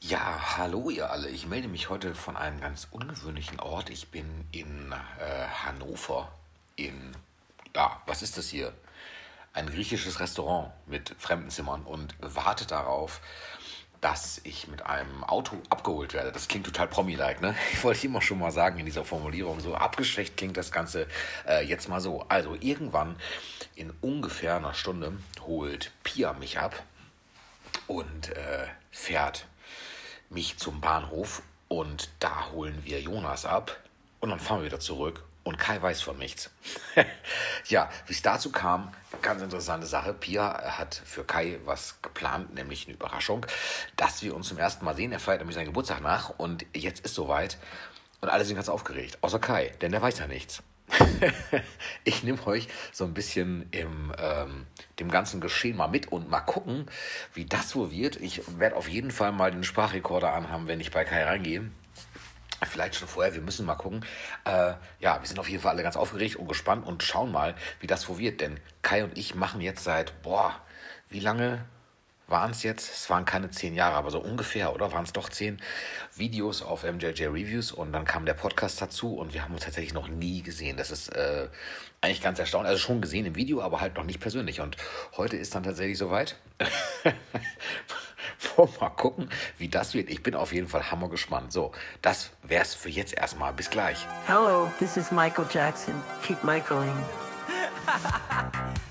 Ja, hallo ihr alle. Ich melde mich heute von einem ganz ungewöhnlichen Ort. Ich bin in äh, Hannover. In, ja, was ist das hier? Ein griechisches Restaurant mit Fremdenzimmern und warte darauf, dass ich mit einem Auto abgeholt werde. Das klingt total Promi-like, ne? Ich wollte immer schon mal sagen in dieser Formulierung. So abgeschwächt klingt das Ganze äh, jetzt mal so. Also irgendwann in ungefähr einer Stunde holt Pia mich ab und äh, fährt mich zum Bahnhof und da holen wir Jonas ab und dann fahren wir wieder zurück und Kai weiß von nichts. ja, wie es dazu kam, ganz interessante Sache. Pia hat für Kai was geplant, nämlich eine Überraschung, dass wir uns zum ersten Mal sehen. Er feiert nämlich seinen Geburtstag nach und jetzt ist soweit. Und alle sind ganz aufgeregt, außer Kai, denn der weiß ja nichts. ich nehme euch so ein bisschen im ähm, dem ganzen Geschehen mal mit und mal gucken, wie das so wird. Ich werde auf jeden Fall mal den Sprachrekorder anhaben, wenn ich bei Kai reingehe. Vielleicht schon vorher, wir müssen mal gucken. Äh, ja, wir sind auf jeden Fall alle ganz aufgeregt und gespannt und schauen mal, wie das so wird. Denn Kai und ich machen jetzt seit, boah, wie lange? waren es jetzt, es waren keine zehn Jahre, aber so ungefähr, oder waren es doch zehn Videos auf MJJ Reviews und dann kam der Podcast dazu und wir haben uns tatsächlich noch nie gesehen. Das ist äh, eigentlich ganz erstaunlich. Also schon gesehen im Video, aber halt noch nicht persönlich. Und heute ist dann tatsächlich soweit. mal gucken, wie das wird. Ich bin auf jeden Fall hammer gespannt. So, das wär's für jetzt erstmal. Bis gleich. Hello, this is Michael Jackson. Keep Michaeling.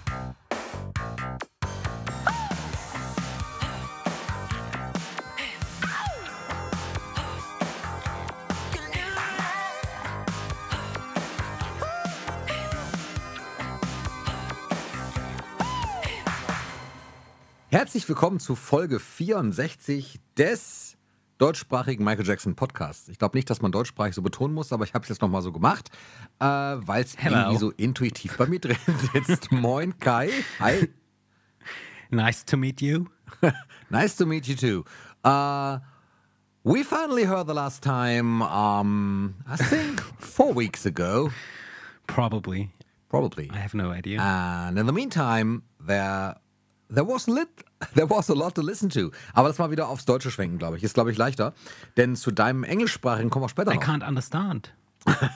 Herzlich willkommen zu Folge 64 des deutschsprachigen Michael Jackson Podcasts. Ich glaube nicht, dass man deutschsprachig so betonen muss, aber ich habe es jetzt nochmal so gemacht, äh, weil es irgendwie so intuitiv bei mir drin sitzt. Moin Kai. Hi. Nice to meet you. nice to meet you too. Uh, we finally heard the last time, um, I think four weeks ago. Probably. Probably. I have no idea. And in the meantime, there There was, lit, there was a lot to listen to. Aber das mal wieder aufs Deutsche schwenken, glaube ich. Ist, glaube ich, leichter. Denn zu deinem englischsprachigen kommen wir später noch. I can't understand.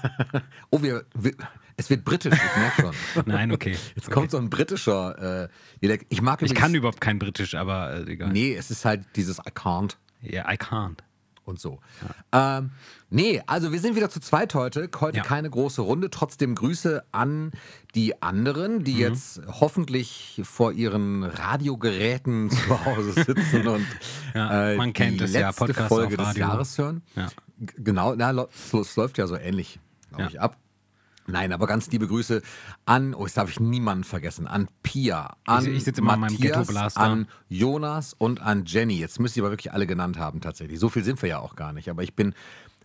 oh, wir, wir, es wird britisch, ich merke schon. Nein, okay. Jetzt okay. kommt so ein britischer äh, Ich mag Ich kann überhaupt kein britisch, aber äh, egal. Nee, es ist halt dieses I can't. Ja, yeah, I can't und so. Ja. Ähm, nee, also wir sind wieder zu zweit heute. Heute ja. keine große Runde. Trotzdem Grüße an die anderen, die mhm. jetzt hoffentlich vor ihren Radiogeräten zu Hause sitzen und ja, äh, man äh, kennt die es letzte ja, Folge des Jahres hören. Genau, na, es läuft ja so ähnlich, glaube ich, ab. Nein, aber ganz liebe Grüße an, oh, jetzt darf ich niemanden vergessen, an Pia, an ich, ich Matthias, an Jonas und an Jenny. Jetzt müsst ihr aber wirklich alle genannt haben tatsächlich. So viel sind wir ja auch gar nicht, aber ich bin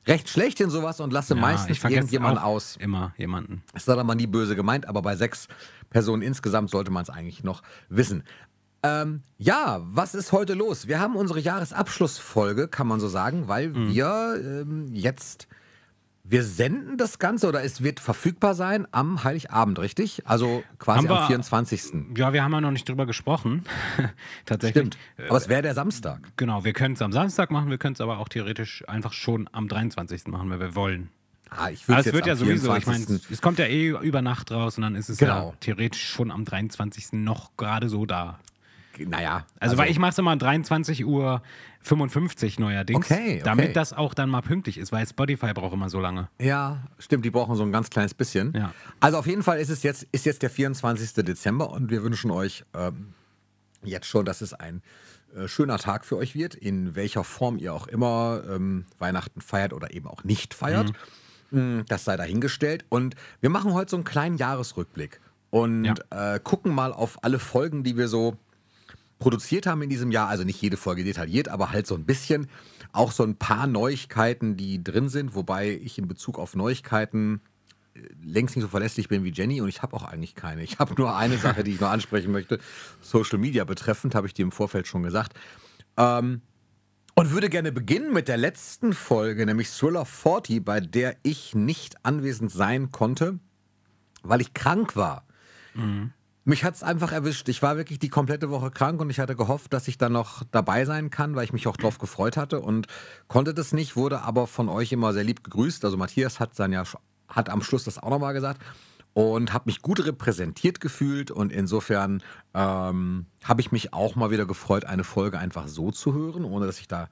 recht schlecht in sowas und lasse ja, meistens irgendjemanden aus. Immer jemanden. Das ist aber nie böse gemeint, aber bei sechs Personen insgesamt sollte man es eigentlich noch wissen. Ähm, ja, was ist heute los? Wir haben unsere Jahresabschlussfolge, kann man so sagen, weil mhm. wir ähm, jetzt wir senden das Ganze oder es wird verfügbar sein am Heiligabend, richtig? Also quasi haben am 24. Ja, wir haben ja noch nicht drüber gesprochen. Tatsächlich. Stimmt. Äh, aber es wäre der Samstag. Genau, wir können es am Samstag machen, wir können es aber auch theoretisch einfach schon am 23. machen, wenn wir wollen. Ah, ich würde also es wird ja sowieso, 24. ich meine, es kommt ja eh über Nacht raus und dann ist es genau. ja theoretisch schon am 23. noch gerade so da naja. Also, also weil ich mache es immer 23 Uhr 55 neuerdings. Okay, okay. Damit das auch dann mal pünktlich ist, weil Spotify braucht immer so lange. Ja, stimmt, die brauchen so ein ganz kleines bisschen. Ja. Also auf jeden Fall ist es jetzt, ist jetzt der 24. Dezember und wir wünschen euch ähm, jetzt schon, dass es ein äh, schöner Tag für euch wird, in welcher Form ihr auch immer ähm, Weihnachten feiert oder eben auch nicht feiert. Mhm. Mm, das sei dahingestellt. Und wir machen heute so einen kleinen Jahresrückblick und ja. äh, gucken mal auf alle Folgen, die wir so produziert haben in diesem Jahr. Also nicht jede Folge detailliert, aber halt so ein bisschen. Auch so ein paar Neuigkeiten, die drin sind, wobei ich in Bezug auf Neuigkeiten äh, längst nicht so verlässlich bin wie Jenny und ich habe auch eigentlich keine. Ich habe nur eine Sache, die ich noch ansprechen möchte. Social Media betreffend, habe ich dir im Vorfeld schon gesagt. Ähm, und würde gerne beginnen mit der letzten Folge, nämlich Thriller 40, bei der ich nicht anwesend sein konnte, weil ich krank war. Mhm. Mich hat es einfach erwischt. Ich war wirklich die komplette Woche krank und ich hatte gehofft, dass ich dann noch dabei sein kann, weil ich mich auch drauf gefreut hatte und konnte das nicht, wurde aber von euch immer sehr lieb gegrüßt. Also Matthias hat dann ja hat am Schluss das auch nochmal gesagt und habe mich gut repräsentiert gefühlt und insofern ähm, habe ich mich auch mal wieder gefreut, eine Folge einfach so zu hören, ohne dass ich da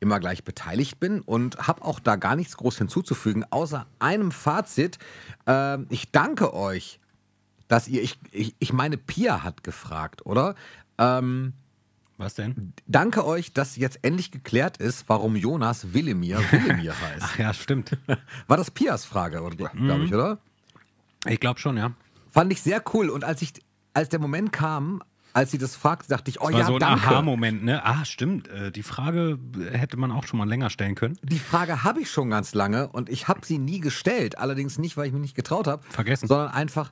immer gleich beteiligt bin und habe auch da gar nichts groß hinzuzufügen, außer einem Fazit. Ähm, ich danke euch dass ihr, ich, ich, ich meine, Pia hat gefragt, oder? Ähm, was denn? Danke euch, dass jetzt endlich geklärt ist, warum Jonas Willemir Willemir heißt. Ach ja, stimmt. War das Pias Frage, glaube mhm. ich, oder? Ich glaube schon, ja. Fand ich sehr cool. Und als ich, als der Moment kam, als sie das fragte, dachte ich, oh das war ja, so ein Aha-Moment, ne? Ah, stimmt. Äh, die Frage hätte man auch schon mal länger stellen können. Die Frage habe ich schon ganz lange und ich habe sie nie gestellt. Allerdings nicht, weil ich mich nicht getraut habe. Vergessen. Sondern einfach,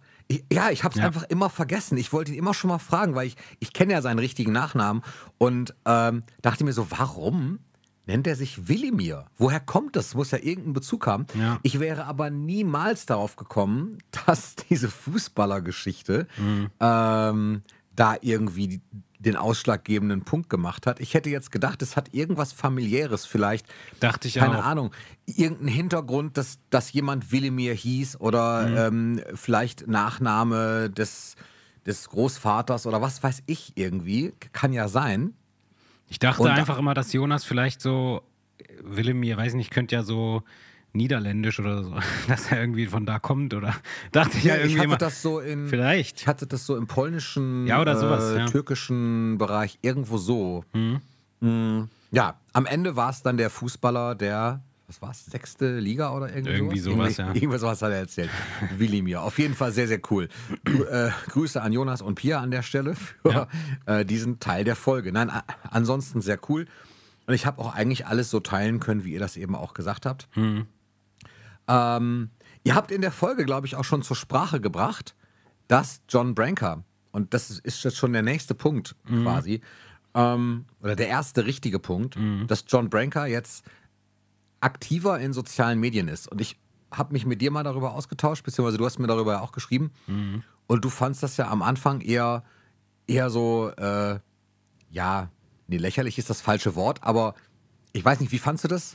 ja, ich habe es ja. einfach immer vergessen. Ich wollte ihn immer schon mal fragen, weil ich, ich kenne ja seinen richtigen Nachnamen und ähm, dachte mir so, warum nennt er sich Willimir? Woher kommt das? Muss ja irgendeinen Bezug haben. Ja. Ich wäre aber niemals darauf gekommen, dass diese Fußballergeschichte mhm. ähm, da irgendwie den ausschlaggebenden Punkt gemacht hat. Ich hätte jetzt gedacht, es hat irgendwas familiäres vielleicht. Dachte ich Keine auch. Ahnung. Irgendeinen Hintergrund, dass, dass jemand Willemir hieß oder mhm. ähm, vielleicht Nachname des, des Großvaters oder was weiß ich irgendwie. Kann ja sein. Ich dachte Und einfach immer, dass Jonas vielleicht so, äh, Willemir, weiß nicht, könnte ja so niederländisch oder so, dass er irgendwie von da kommt oder dachte ich ja, ja irgendwie ich hatte mal, das so im, vielleicht ich hatte das so im polnischen ja, oder sowas, äh, ja. türkischen Bereich irgendwo so. Hm. Hm. Ja, am Ende war es dann der Fußballer der was war es, sechste Liga oder irgendwie, irgendwie sowas? sowas irgendwie, ja. Irgendwas hat er erzählt. Willi mir. Auf jeden Fall sehr, sehr cool. Äh, Grüße an Jonas und Pia an der Stelle für ja. äh, diesen Teil der Folge. Nein, ansonsten sehr cool. Und ich habe auch eigentlich alles so teilen können, wie ihr das eben auch gesagt habt. Mhm. Ähm, ihr habt in der Folge, glaube ich, auch schon zur Sprache gebracht, dass John Branker, und das ist jetzt schon der nächste Punkt mhm. quasi, ähm, oder der erste richtige Punkt, mhm. dass John Branker jetzt aktiver in sozialen Medien ist. Und ich habe mich mit dir mal darüber ausgetauscht, beziehungsweise du hast mir darüber ja auch geschrieben. Mhm. Und du fandst das ja am Anfang eher, eher so, äh, ja, nee, lächerlich ist das falsche Wort, aber ich weiß nicht, wie fandst du das?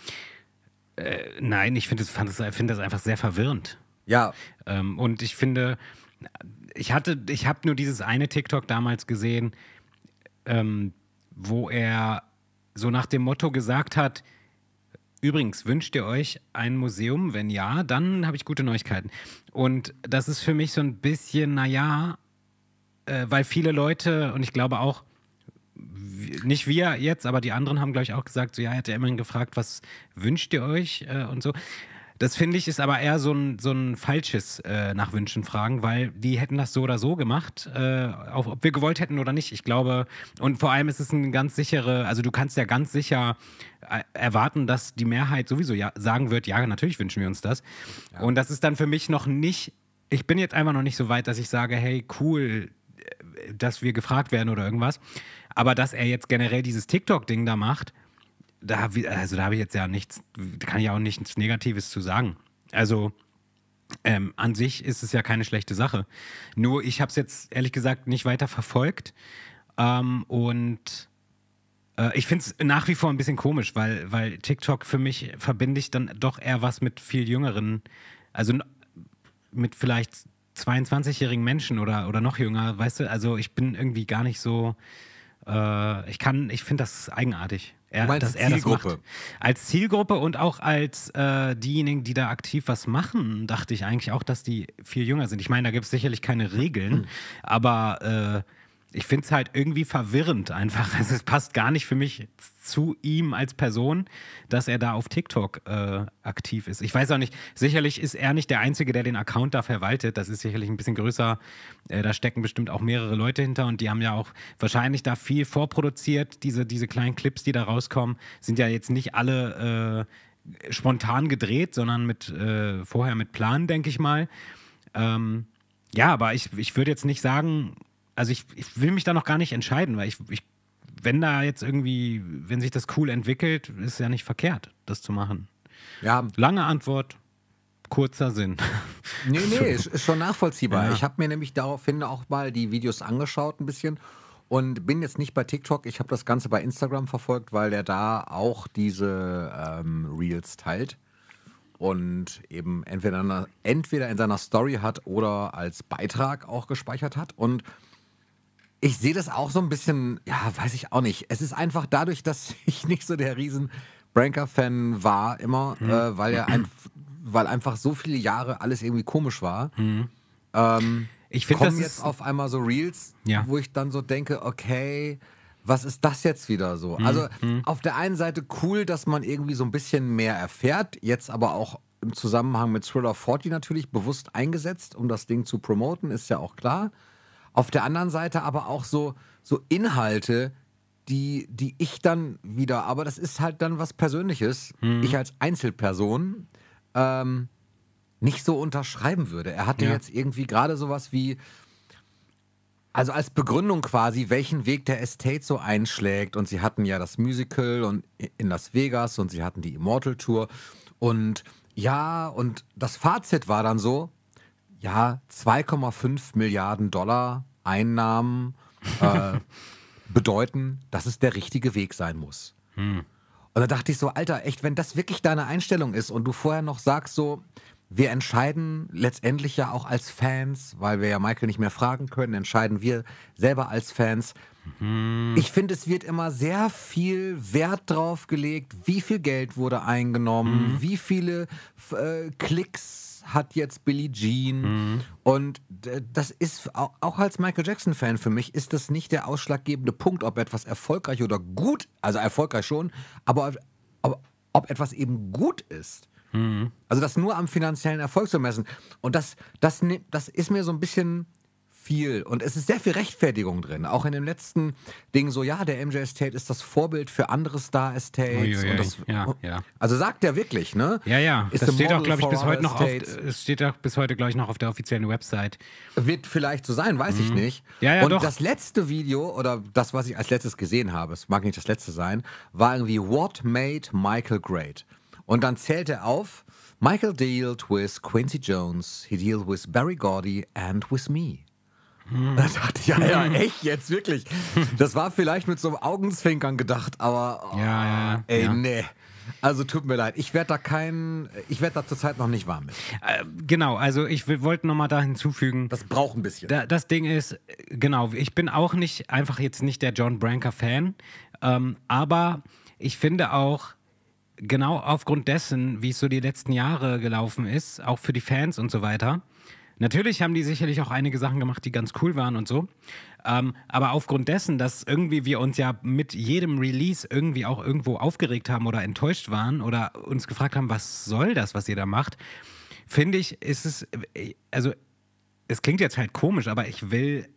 Äh, nein, ich finde das, find das einfach sehr verwirrend. Ja. Ähm, und ich finde, ich hatte, ich habe nur dieses eine TikTok damals gesehen, ähm, wo er so nach dem Motto gesagt hat, Übrigens, wünscht ihr euch ein Museum? Wenn ja, dann habe ich gute Neuigkeiten. Und das ist für mich so ein bisschen, naja, äh, weil viele Leute, und ich glaube auch, nicht wir jetzt, aber die anderen haben, glaube ich, auch gesagt, so ja, hat er immerhin gefragt, was wünscht ihr euch äh, und so. Das finde ich ist aber eher so ein, so ein falsches äh, nach Wünschen fragen, weil die hätten das so oder so gemacht, äh, auch, ob wir gewollt hätten oder nicht. Ich glaube, und vor allem ist es eine ganz sichere, also du kannst ja ganz sicher äh, erwarten, dass die Mehrheit sowieso ja, sagen wird, ja, natürlich wünschen wir uns das. Ja. Und das ist dann für mich noch nicht, ich bin jetzt einfach noch nicht so weit, dass ich sage, hey, cool, äh, dass wir gefragt werden oder irgendwas. Aber dass er jetzt generell dieses TikTok-Ding da macht, da, also da habe ich jetzt ja nichts, da kann ich auch nichts Negatives zu sagen. Also ähm, an sich ist es ja keine schlechte Sache. Nur ich habe es jetzt ehrlich gesagt nicht weiter verfolgt. Ähm, und äh, ich finde es nach wie vor ein bisschen komisch, weil, weil TikTok für mich verbinde ich dann doch eher was mit viel jüngeren, also mit vielleicht 22-jährigen Menschen oder, oder noch jünger, weißt du? Also ich bin irgendwie gar nicht so äh, ich kann, ich finde das eigenartig. Er, dass er das macht. Als Zielgruppe und auch als äh, diejenigen, die da aktiv was machen, dachte ich eigentlich auch, dass die viel jünger sind. Ich meine, da gibt es sicherlich keine Regeln, hm. aber äh, ich finde es halt irgendwie verwirrend einfach. Also es passt gar nicht für mich zu ihm als Person, dass er da auf TikTok äh, aktiv ist. Ich weiß auch nicht, sicherlich ist er nicht der Einzige, der den Account da verwaltet. Das ist sicherlich ein bisschen größer. Äh, da stecken bestimmt auch mehrere Leute hinter und die haben ja auch wahrscheinlich da viel vorproduziert. Diese, diese kleinen Clips, die da rauskommen, sind ja jetzt nicht alle äh, spontan gedreht, sondern mit, äh, vorher mit Plan, denke ich mal. Ähm, ja, aber ich, ich würde jetzt nicht sagen, also ich, ich, will mich da noch gar nicht entscheiden, weil ich, ich, wenn da jetzt irgendwie, wenn sich das cool entwickelt, ist ja nicht verkehrt, das zu machen. Ja. Lange Antwort, kurzer Sinn. Nee, nee, ist, ist schon nachvollziehbar. Ja. Ich habe mir nämlich daraufhin auch mal die Videos angeschaut ein bisschen und bin jetzt nicht bei TikTok. Ich habe das Ganze bei Instagram verfolgt, weil der da auch diese ähm, Reels teilt und eben entweder, entweder in seiner Story hat oder als Beitrag auch gespeichert hat. Und ich sehe das auch so ein bisschen, ja, weiß ich auch nicht. Es ist einfach dadurch, dass ich nicht so der riesen Branker-Fan war immer, mhm. äh, weil er ein, weil einfach so viele Jahre alles irgendwie komisch war. Mhm. Ähm, ich finde das jetzt auf einmal so Reels, ja. wo ich dann so denke, okay, was ist das jetzt wieder so? Mhm. Also mhm. auf der einen Seite cool, dass man irgendwie so ein bisschen mehr erfährt, jetzt aber auch im Zusammenhang mit Thriller 40 natürlich bewusst eingesetzt, um das Ding zu promoten, ist ja auch klar. Auf der anderen Seite aber auch so, so Inhalte, die, die ich dann wieder, aber das ist halt dann was Persönliches, hm. ich als Einzelperson ähm, nicht so unterschreiben würde. Er hatte ja. jetzt irgendwie gerade sowas wie, also als Begründung quasi, welchen Weg der Estate so einschlägt. Und sie hatten ja das Musical und in Las Vegas und sie hatten die Immortal Tour. Und ja, und das Fazit war dann so, ja, 2,5 Milliarden Dollar Einnahmen äh, bedeuten, dass es der richtige Weg sein muss. Hm. Und da dachte ich so, Alter, echt, wenn das wirklich deine Einstellung ist und du vorher noch sagst so, wir entscheiden letztendlich ja auch als Fans, weil wir ja Michael nicht mehr fragen können, entscheiden wir selber als Fans. Hm. Ich finde, es wird immer sehr viel Wert drauf gelegt, wie viel Geld wurde eingenommen, mhm. wie viele äh, Klicks hat jetzt Billie Jean? Mhm. Und äh, das ist auch als Michael Jackson-Fan für mich, ist das nicht der ausschlaggebende Punkt, ob etwas erfolgreich oder gut, also erfolgreich schon, aber, aber ob etwas eben gut ist. Mhm. Also das nur am finanziellen Erfolg zu messen. Und das, das, das ist mir so ein bisschen viel und es ist sehr viel Rechtfertigung drin. Auch in dem letzten Ding so, ja, der MJ Estate ist das Vorbild für andere Star Estates. Ui, das, ja, ja. Also sagt er wirklich, ne? Ja, ja. Ist das steht auch, glaube ich, bis heute noch auf, es steht auch bis heute, glaube ich, noch auf der offiziellen Website. Wird vielleicht so sein, weiß mhm. ich nicht. Ja, ja, und doch. das letzte Video oder das, was ich als letztes gesehen habe, es mag nicht das letzte sein, war irgendwie What Made Michael Great? Und dann zählt er auf, Michael dealt with Quincy Jones, he dealt with Barry Gordy and with me. Hm. Da dachte ich, ja, ja, hm. echt, jetzt wirklich. Das war vielleicht mit so einem Augenzwinkern gedacht, aber oh, ja, ja, ey, ja. nee. Also tut mir leid, ich werde da keinen, ich werde da zurzeit noch nicht warm mit. Äh, genau, also ich wollte nochmal da hinzufügen. Das braucht ein bisschen. Da, das Ding ist, genau, ich bin auch nicht, einfach jetzt nicht der John Branker-Fan, ähm, aber ich finde auch, genau aufgrund dessen, wie es so die letzten Jahre gelaufen ist, auch für die Fans und so weiter, Natürlich haben die sicherlich auch einige Sachen gemacht, die ganz cool waren und so. Ähm, aber aufgrund dessen, dass irgendwie wir uns ja mit jedem Release irgendwie auch irgendwo aufgeregt haben oder enttäuscht waren oder uns gefragt haben, was soll das, was ihr da macht, finde ich, ist es, also es klingt jetzt halt komisch, aber ich will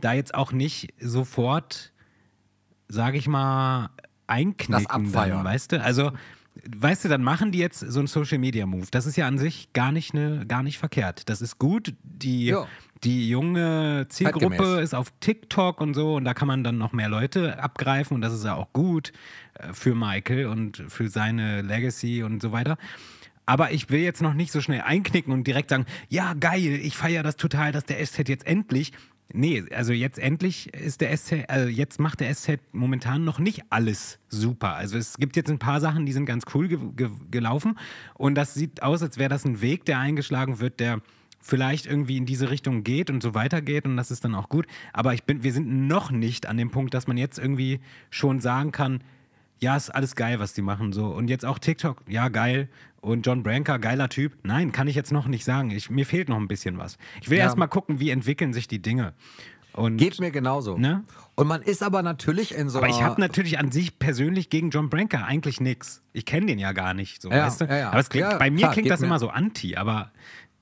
da jetzt auch nicht sofort, sage ich mal, einknicken, das Dann, weißt du? Also weißt du, dann machen die jetzt so einen Social Media Move. Das ist ja an sich gar nicht, ne, gar nicht verkehrt. Das ist gut. Die, die junge Zielgruppe Zeitgemäß. ist auf TikTok und so und da kann man dann noch mehr Leute abgreifen und das ist ja auch gut äh, für Michael und für seine Legacy und so weiter. Aber ich will jetzt noch nicht so schnell einknicken und direkt sagen, ja, geil, ich feiere das total, dass der SZ jetzt endlich Nee, also jetzt endlich ist der SZ, also jetzt macht der SZ momentan noch nicht alles super. Also es gibt jetzt ein paar Sachen, die sind ganz cool ge ge gelaufen und das sieht aus, als wäre das ein Weg, der eingeschlagen wird, der vielleicht irgendwie in diese Richtung geht und so weitergeht und das ist dann auch gut. Aber ich bin, wir sind noch nicht an dem Punkt, dass man jetzt irgendwie schon sagen kann, ja, ist alles geil, was die machen so und jetzt auch TikTok, ja geil und John Branker, geiler Typ. Nein, kann ich jetzt noch nicht sagen. Ich, mir fehlt noch ein bisschen was. Ich will ja. erst mal gucken, wie entwickeln sich die Dinge. Und, Geht mir genauso. Ne? Und man ist aber natürlich in so Aber ich habe natürlich an sich persönlich gegen John Branker eigentlich nichts. Ich kenne den ja gar nicht. So, ja, weißt du? ja, aber es klingt, bei mir klar, klingt das mir. immer so anti, aber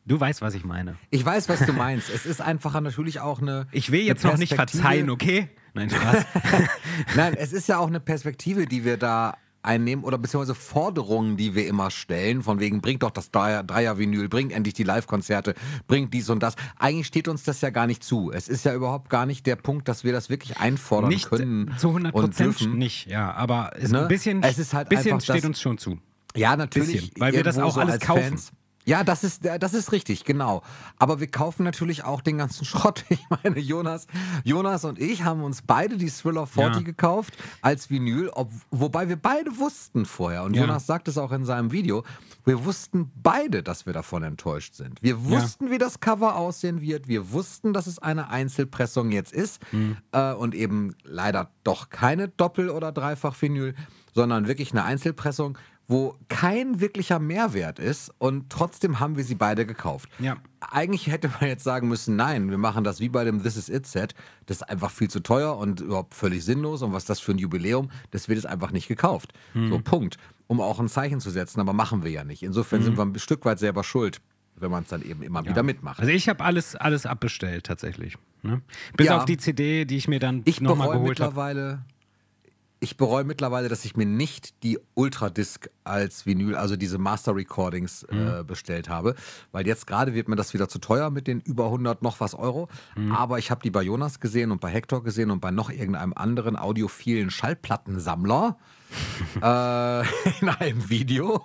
Du weißt, was ich meine. Ich weiß, was du meinst. es ist einfach natürlich auch eine. Ich will jetzt noch nicht verzeihen, okay? Nein, Spaß. Nein, es ist ja auch eine Perspektive, die wir da einnehmen oder beziehungsweise Forderungen, die wir immer stellen, von wegen bringt doch das Dreier-Vinyl, bringt endlich die Live-Konzerte, bringt dies und das. Eigentlich steht uns das ja gar nicht zu. Es ist ja überhaupt gar nicht der Punkt, dass wir das wirklich einfordern nicht können. Zu 100 Prozent nicht, ja, aber ne? ein bisschen, es ist halt bisschen steht uns schon zu. Ja, natürlich. Bisschen, weil wir das auch so alles kaufen. Fans, ja, das ist, das ist richtig, genau. Aber wir kaufen natürlich auch den ganzen Schrott. Ich meine, Jonas, Jonas und ich haben uns beide die Thriller 40 ja. gekauft als Vinyl, ob, wobei wir beide wussten vorher, und ja. Jonas sagt es auch in seinem Video, wir wussten beide, dass wir davon enttäuscht sind. Wir wussten, ja. wie das Cover aussehen wird. Wir wussten, dass es eine Einzelpressung jetzt ist mhm. äh, und eben leider doch keine Doppel- oder Dreifach-Vinyl, sondern wirklich eine Einzelpressung wo kein wirklicher Mehrwert ist und trotzdem haben wir sie beide gekauft. Ja. Eigentlich hätte man jetzt sagen müssen, nein, wir machen das wie bei dem This Is It Set. Das ist einfach viel zu teuer und überhaupt völlig sinnlos und was das für ein Jubiläum, das wird jetzt einfach nicht gekauft. Hm. So, Punkt. Um auch ein Zeichen zu setzen, aber machen wir ja nicht. Insofern hm. sind wir ein Stück weit selber schuld wenn man es dann eben immer ja. wieder mitmacht. Also ich habe alles, alles abbestellt tatsächlich. Ne? Bis ja. auf die CD, die ich mir dann nochmal geholt habe. mittlerweile ich bereue mittlerweile, dass ich mir nicht die Ultradisc als Vinyl, also diese Master Recordings äh, mhm. äh, bestellt habe, weil jetzt gerade wird mir das wieder zu teuer mit den über 100 noch was Euro. Mhm. Aber ich habe die bei Jonas gesehen und bei Hector gesehen und bei noch irgendeinem anderen audiophilen Schallplattensammler. äh, in einem Video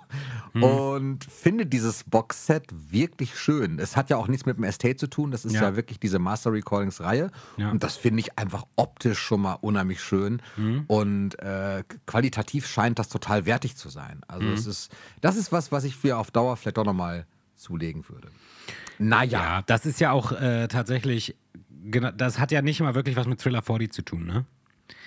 hm. und finde dieses Boxset wirklich schön. Es hat ja auch nichts mit dem Estate zu tun, das ist ja, ja wirklich diese Master Recordings Reihe ja. und das finde ich einfach optisch schon mal unheimlich schön hm. und äh, qualitativ scheint das total wertig zu sein. Also hm. es ist, das ist was, was ich für auf Dauer vielleicht auch nochmal zulegen würde. Naja. Ja, das ist ja auch äh, tatsächlich, das hat ja nicht mal wirklich was mit Thriller 40 zu tun, ne?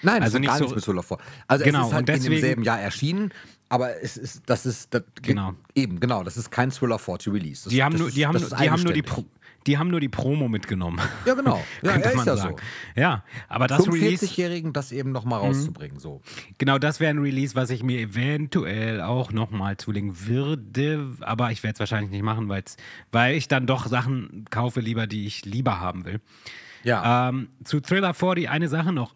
Nein, also nicht so, nichts mit Solar 4. Also genau, es ist halt deswegen, in demselben Jahr erschienen, aber es ist, das ist, das, genau. eben, genau, das ist kein Thriller 4 to Release. Das, die haben, das, nur, die, haben, die haben nur die Pro die haben nur die Promo mitgenommen. Ja, genau. Ja, könnte ja, man sagen. So. Ja, aber das Release. 40-Jährigen das eben nochmal mhm. rauszubringen, mhm. so. Genau, das wäre ein Release, was ich mir eventuell auch nochmal zulegen würde, aber ich werde es wahrscheinlich nicht machen, weil ich dann doch Sachen kaufe lieber, die ich lieber haben will. Ja. Ähm, zu Thriller 40 eine Sache noch.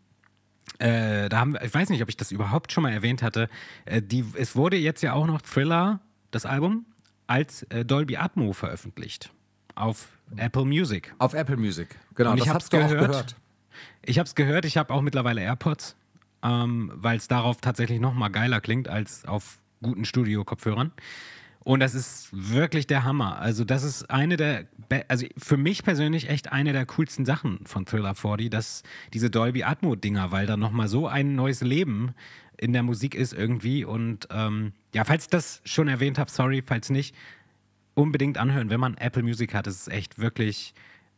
äh, da haben, ich weiß nicht, ob ich das überhaupt schon mal erwähnt hatte. Äh, die, es wurde jetzt ja auch noch Thriller, das Album, als äh, Dolby Atmo veröffentlicht. Auf Apple Music. Auf Apple Music, genau. Und ich habe es gehört. gehört. Ich habe es gehört, ich habe auch mittlerweile AirPods, ähm, weil es darauf tatsächlich noch mal geiler klingt als auf guten Studio-Kopfhörern. Und das ist wirklich der Hammer. Also, das ist eine der, also für mich persönlich echt eine der coolsten Sachen von Thriller 40, dass diese Dolby Atmo-Dinger, weil da nochmal so ein neues Leben in der Musik ist irgendwie. Und ähm, ja, falls ich das schon erwähnt habe, sorry, falls nicht, unbedingt anhören. Wenn man Apple Music hat, ist es echt wirklich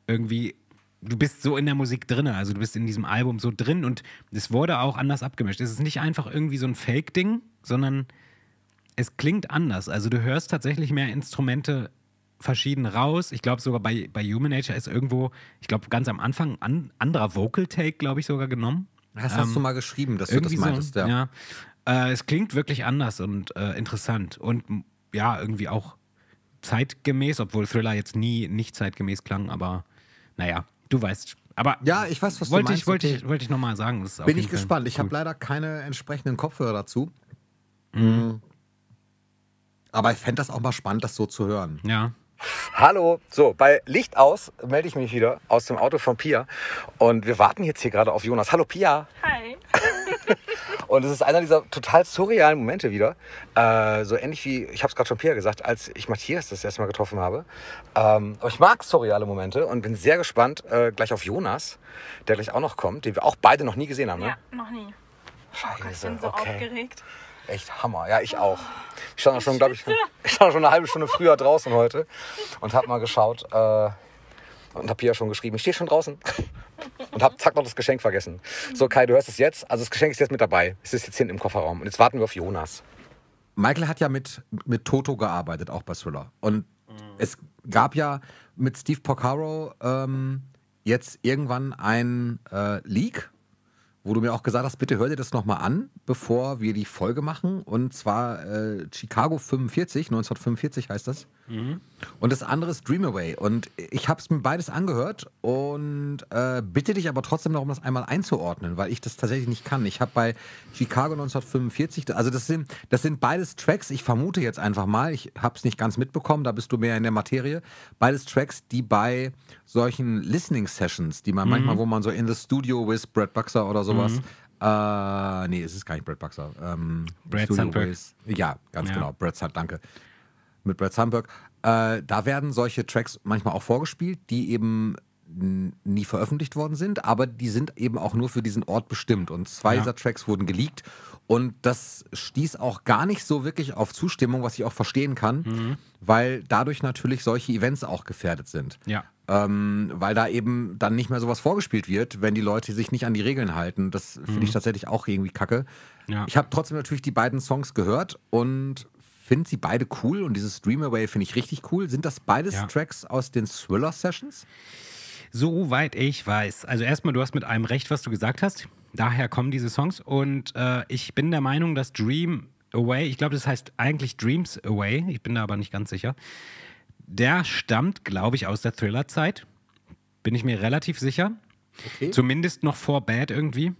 irgendwie du bist so in der Musik drin, also du bist in diesem Album so drin und es wurde auch anders abgemischt. Es ist nicht einfach irgendwie so ein Fake-Ding, sondern es klingt anders. Also du hörst tatsächlich mehr Instrumente verschieden raus. Ich glaube sogar bei, bei Human Nature ist irgendwo, ich glaube ganz am Anfang ein anderer Vocal Take, glaube ich, sogar genommen. Das hast du ähm, mal geschrieben, dass du das meintest, so, ja. ja. Äh, es klingt wirklich anders und äh, interessant und ja, irgendwie auch zeitgemäß, obwohl Thriller jetzt nie nicht zeitgemäß klang, aber naja, du weißt. Aber ja, ich weiß, was wollte du meinst. Ich, wollte, okay. ich, wollte ich nochmal sagen. Bin ich gespannt. Ich habe leider keine entsprechenden Kopfhörer dazu. Mhm. Mm. Aber ich fände das auch mal spannend, das so zu hören. Ja. Hallo, so bei Licht aus melde ich mich wieder aus dem Auto von Pia und wir warten jetzt hier gerade auf Jonas. Hallo Pia. Hi. und es ist einer dieser total surrealen Momente wieder, äh, so ähnlich wie ich habe es gerade schon Pia gesagt, als ich Matthias das erste Mal getroffen habe. Ähm, aber ich mag surreale Momente und bin sehr gespannt äh, gleich auf Jonas, der gleich auch noch kommt, den wir auch beide noch nie gesehen haben. Ne? Ja, noch nie. Oh Scheiße, oh Gott, ich bin so okay. aufgeregt. Echt Hammer. Ja, ich auch. Ich stand schon, glaube ich, ich stand schon eine halbe Stunde früher draußen heute und habe mal geschaut äh, und habe hier schon geschrieben, ich stehe schon draußen und habe zack noch das Geschenk vergessen. So, Kai, du hörst es jetzt. Also das Geschenk ist jetzt mit dabei. Es ist jetzt hinten im Kofferraum und jetzt warten wir auf Jonas. Michael hat ja mit, mit Toto gearbeitet, auch bei Thriller. Und mhm. es gab ja mit Steve Porcaro ähm, jetzt irgendwann ein äh, Leak wo du mir auch gesagt hast, bitte hör dir das nochmal an, bevor wir die Folge machen. Und zwar äh, Chicago 45, 1945 heißt das. Mhm. Und das andere ist Dream Away. Und ich habe es mir beides angehört und äh, bitte dich aber trotzdem darum, das einmal einzuordnen, weil ich das tatsächlich nicht kann. Ich habe bei Chicago 1945, also das sind, das sind beides Tracks, ich vermute jetzt einfach mal, ich habe es nicht ganz mitbekommen, da bist du mehr in der Materie, beides Tracks, die bei solchen Listening-Sessions, die man mhm. manchmal, wo man so in the studio with Brad Buxer oder sowas, mhm. äh, nee, es ist gar nicht Brad Buxer. Ähm, Brad Sandberg. ja, ganz ja. genau, Brad Sandberg, danke. Mit Brad Sandberg äh, da werden solche Tracks manchmal auch vorgespielt, die eben nie veröffentlicht worden sind, aber die sind eben auch nur für diesen Ort bestimmt. Und zwei ja. dieser Tracks wurden geleakt und das stieß auch gar nicht so wirklich auf Zustimmung, was ich auch verstehen kann, mhm. weil dadurch natürlich solche Events auch gefährdet sind. Ja. Ähm, weil da eben dann nicht mehr sowas vorgespielt wird, wenn die Leute sich nicht an die Regeln halten. Das finde mhm. ich tatsächlich auch irgendwie kacke. Ja. Ich habe trotzdem natürlich die beiden Songs gehört und finde sie beide cool und dieses Dream Away finde ich richtig cool. Sind das beides ja. Tracks aus den Thriller Sessions? Soweit ich weiß. Also erstmal, du hast mit einem recht, was du gesagt hast. Daher kommen diese Songs. Und äh, ich bin der Meinung, dass Dream Away, ich glaube, das heißt eigentlich Dreams Away, ich bin da aber nicht ganz sicher, der stammt, glaube ich, aus der Thriller-Zeit. Bin ich mir relativ sicher. Okay. Zumindest noch vor Bad irgendwie.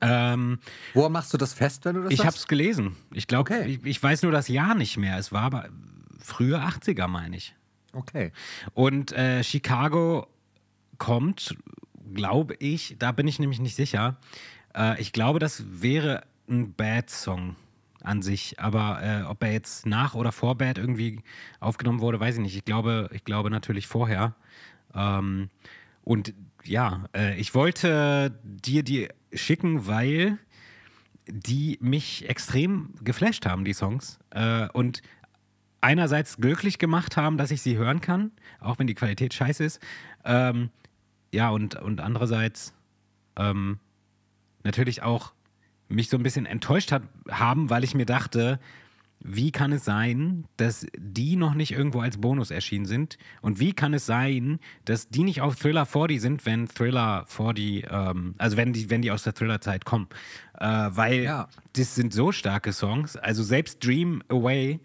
Ähm, Woran machst du das fest, wenn du das Ich habe es gelesen. Ich glaube, okay. ich, ich, weiß nur das Jahr nicht mehr. Es war aber frühe 80er, meine ich. Okay. Und äh, Chicago kommt, glaube ich, da bin ich nämlich nicht sicher. Äh, ich glaube, das wäre ein Bad-Song an sich. Aber äh, ob er jetzt nach oder vor Bad irgendwie aufgenommen wurde, weiß ich nicht. Ich glaube, ich glaube natürlich vorher. Ähm, und ja, äh, ich wollte dir die schicken, weil die mich extrem geflasht haben, die Songs. Äh, und einerseits glücklich gemacht haben, dass ich sie hören kann, auch wenn die Qualität scheiße ist. Ähm, ja, und, und andererseits ähm, natürlich auch mich so ein bisschen enttäuscht hat, haben, weil ich mir dachte, wie kann es sein, dass die noch nicht irgendwo als Bonus erschienen sind? Und wie kann es sein, dass die nicht auf Thriller 40 sind, wenn Thriller 40, ähm, also wenn die, wenn die aus der Thriller-Zeit kommen? Äh, weil ja. das sind so starke Songs. Also selbst Dream Away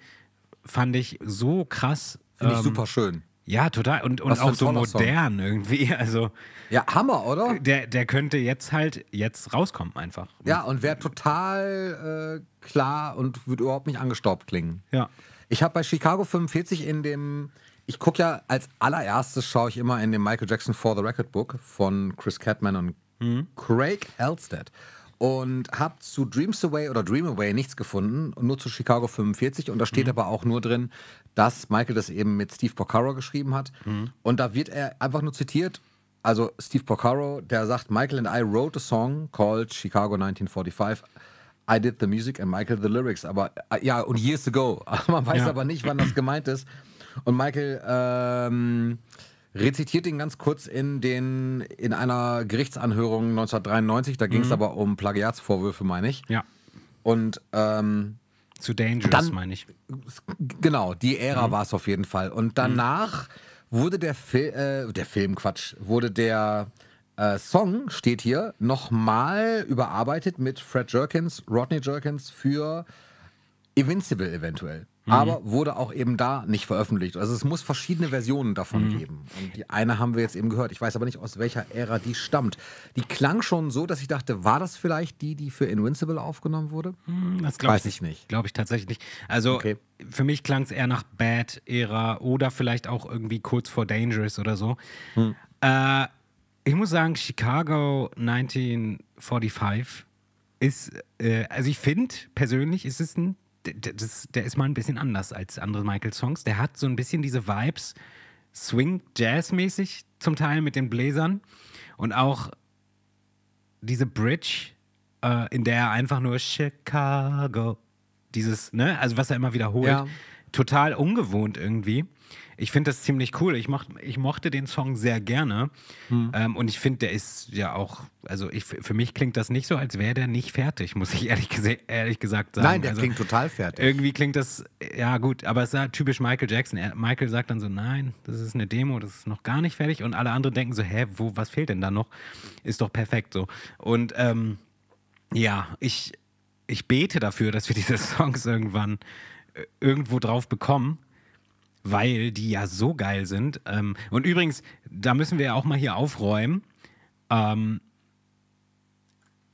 fand ich so krass. Finde ähm, ich super schön. Ja, total. Und, und auch so modern Song. irgendwie. Also, ja, Hammer, oder? Äh, der, der könnte jetzt halt jetzt rauskommen einfach. Ja, und wäre total äh, klar und würde überhaupt nicht angestaubt klingen. Ja. Ich habe bei Chicago 45 in dem, ich gucke ja als allererstes, schaue ich immer in dem Michael Jackson For the Record Book von Chris Catman und mhm. Craig Elstead und habe zu Dreams Away oder Dream Away nichts gefunden, nur zu Chicago 45 und da steht mhm. aber auch nur drin, dass Michael das eben mit Steve Porcaro geschrieben hat. Mhm. Und da wird er einfach nur zitiert. Also Steve Porcaro, der sagt, Michael and I wrote a song called Chicago 1945. I did the music and Michael the lyrics. Aber äh, ja, und years ago. Also man weiß ja. aber nicht, wann das gemeint ist. Und Michael ähm, rezitiert ihn ganz kurz in, den, in einer Gerichtsanhörung 1993. Da ging es mhm. aber um Plagiatsvorwürfe, meine ich. Ja. Und ähm, zu dangerous, dann, meine ich. Genau, die Ära mhm. war es auf jeden Fall. Und mhm. danach mhm. wurde der, Fil äh, der Film, Quatsch, wurde der äh, Song, steht hier, nochmal überarbeitet mit Fred Jerkins, Rodney Jerkins für Invincible eventuell mhm. aber wurde auch eben da nicht veröffentlicht. Also es muss verschiedene Versionen davon mhm. geben. Und die eine haben wir jetzt eben gehört. Ich weiß aber nicht, aus welcher Ära die stammt. Die klang schon so, dass ich dachte, war das vielleicht die, die für Invincible aufgenommen wurde? Mhm, das weiß ich nicht. Glaube ich tatsächlich nicht. Also okay. für mich klang es eher nach Bad-Ära oder vielleicht auch irgendwie kurz vor Dangerous oder so. Hm. Äh, ich muss sagen, Chicago 1945 ist, äh, also ich finde persönlich, ist es ein das, der ist mal ein bisschen anders als andere Michael-Songs. Der hat so ein bisschen diese Vibes, Swing-Jazz-mäßig zum Teil mit den Bläsern und auch diese Bridge, äh, in der er einfach nur Chicago, dieses, ne, also was er immer wiederholt, ja. total ungewohnt irgendwie ich finde das ziemlich cool. Ich, mocht, ich mochte den Song sehr gerne. Hm. Ähm, und ich finde, der ist ja auch, also ich, für mich klingt das nicht so, als wäre der nicht fertig, muss ich ehrlich, ehrlich gesagt sagen. Nein, der also, klingt total fertig. Irgendwie klingt das, ja gut, aber es ist ja typisch Michael Jackson. Er, Michael sagt dann so, nein, das ist eine Demo, das ist noch gar nicht fertig. Und alle anderen denken so, hä, wo, was fehlt denn da noch? Ist doch perfekt so. Und ähm, ja, ich, ich bete dafür, dass wir diese Songs irgendwann äh, irgendwo drauf bekommen weil die ja so geil sind. Ähm, und übrigens, da müssen wir ja auch mal hier aufräumen. Ähm,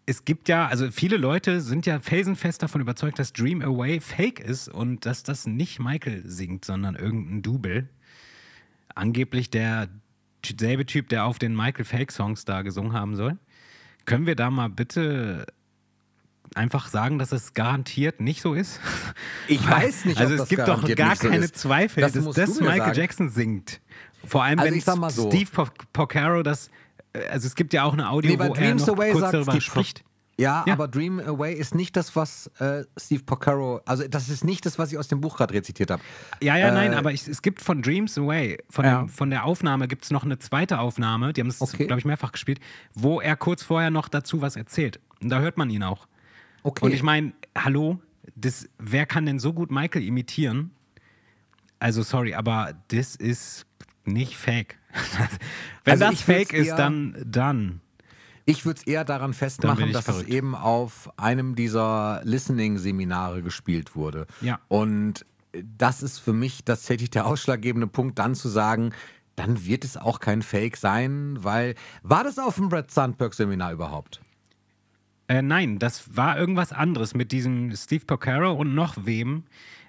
es gibt ja, also viele Leute sind ja felsenfest davon überzeugt, dass Dream Away fake ist und dass das nicht Michael singt, sondern irgendein Double. Angeblich der selbe Typ, der auf den Michael Fake Songs da gesungen haben soll. Können wir da mal bitte einfach sagen, dass es garantiert nicht so ist? Ich weiß nicht. also es gibt doch gar keine so Zweifel, das dass das Michael sagen. Jackson singt. Vor allem, also wenn so. Steve Porcaro das, äh, also es gibt ja auch eine Audio, nee, wo er noch kurz darüber spricht. Ja, ja, aber Dream Away ist nicht das, was äh, Steve Porcaro, also das ist nicht das, was ich aus dem Buch gerade rezitiert habe. Ja, ja, äh, nein, aber ich, es gibt von Dreams Away, von, ja. dem, von der Aufnahme gibt es noch eine zweite Aufnahme, die haben es, okay. glaube ich, mehrfach gespielt, wo er kurz vorher noch dazu was erzählt. Und da hört man ihn auch. Okay. Und ich meine, hallo, das, wer kann denn so gut Michael imitieren? Also sorry, aber das ist nicht fake. Wenn also das fake ist, dann, dann. Ich würde es eher daran festmachen, dass verrückt. es eben auf einem dieser Listening-Seminare gespielt wurde. Ja. Und das ist für mich tatsächlich der ausschlaggebende Punkt, dann zu sagen, dann wird es auch kein Fake sein, weil war das auf dem Brad Sandberg-Seminar überhaupt? Äh, nein, das war irgendwas anderes mit diesem Steve Porcaro und noch wem.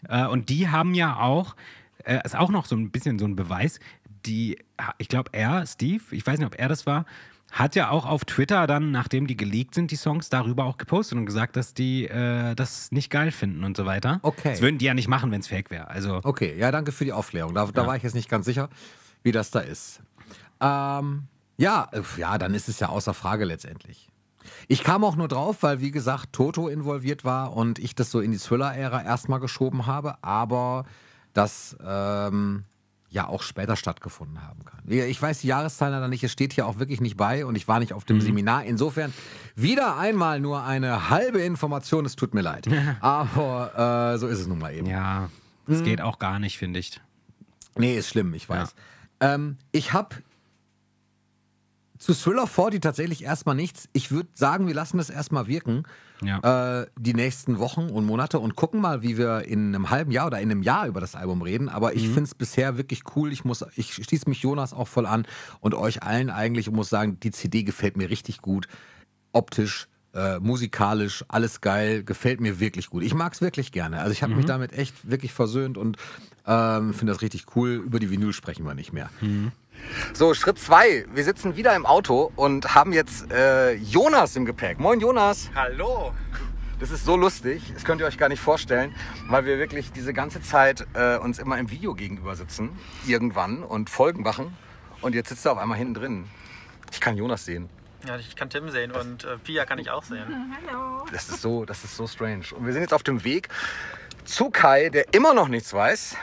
Äh, und die haben ja auch, äh, ist auch noch so ein bisschen so ein Beweis, die, ich glaube, er, Steve, ich weiß nicht, ob er das war, hat ja auch auf Twitter dann, nachdem die geleakt sind, die Songs darüber auch gepostet und gesagt, dass die äh, das nicht geil finden und so weiter. Okay. Das würden die ja nicht machen, wenn es fake wäre. Also okay, ja, danke für die Aufklärung. Da, da ja. war ich jetzt nicht ganz sicher, wie das da ist. Ähm, ja, äh, ja, dann ist es ja außer Frage letztendlich. Ich kam auch nur drauf, weil wie gesagt Toto involviert war und ich das so in die Thriller-Ära erstmal geschoben habe, aber das ähm, ja auch später stattgefunden haben kann. Ich weiß die Jahreszahl leider nicht, es steht hier auch wirklich nicht bei und ich war nicht auf dem mhm. Seminar. Insofern wieder einmal nur eine halbe Information, es tut mir leid. aber äh, so ist es nun mal eben. Ja, es mhm. geht auch gar nicht, finde ich. Nee, ist schlimm, ich weiß. Ja. Ähm, ich habe zu Thriller 40 tatsächlich erstmal nichts. Ich würde sagen, wir lassen das erstmal wirken. Ja. Äh, die nächsten Wochen und Monate und gucken mal, wie wir in einem halben Jahr oder in einem Jahr über das Album reden. Aber ich mhm. finde es bisher wirklich cool. Ich muss, ich schließe mich Jonas auch voll an und euch allen eigentlich und muss sagen, die CD gefällt mir richtig gut. Optisch, äh, musikalisch, alles geil, gefällt mir wirklich gut. Ich mag es wirklich gerne. Also ich habe mhm. mich damit echt wirklich versöhnt und ähm, finde das richtig cool. Über die Vinyl sprechen wir nicht mehr. Mhm. So, Schritt zwei. Wir sitzen wieder im Auto und haben jetzt äh, Jonas im Gepäck. Moin Jonas. Hallo. Das ist so lustig, das könnt ihr euch gar nicht vorstellen, weil wir wirklich diese ganze Zeit äh, uns immer im Video gegenüber sitzen, irgendwann und Folgen machen. Und jetzt sitzt er auf einmal hinten drin. Ich kann Jonas sehen. Ja, ich kann Tim sehen und äh, Pia kann ich auch sehen. Hallo. Das ist so, das ist so strange. Und wir sind jetzt auf dem Weg zu Kai, der immer noch nichts weiß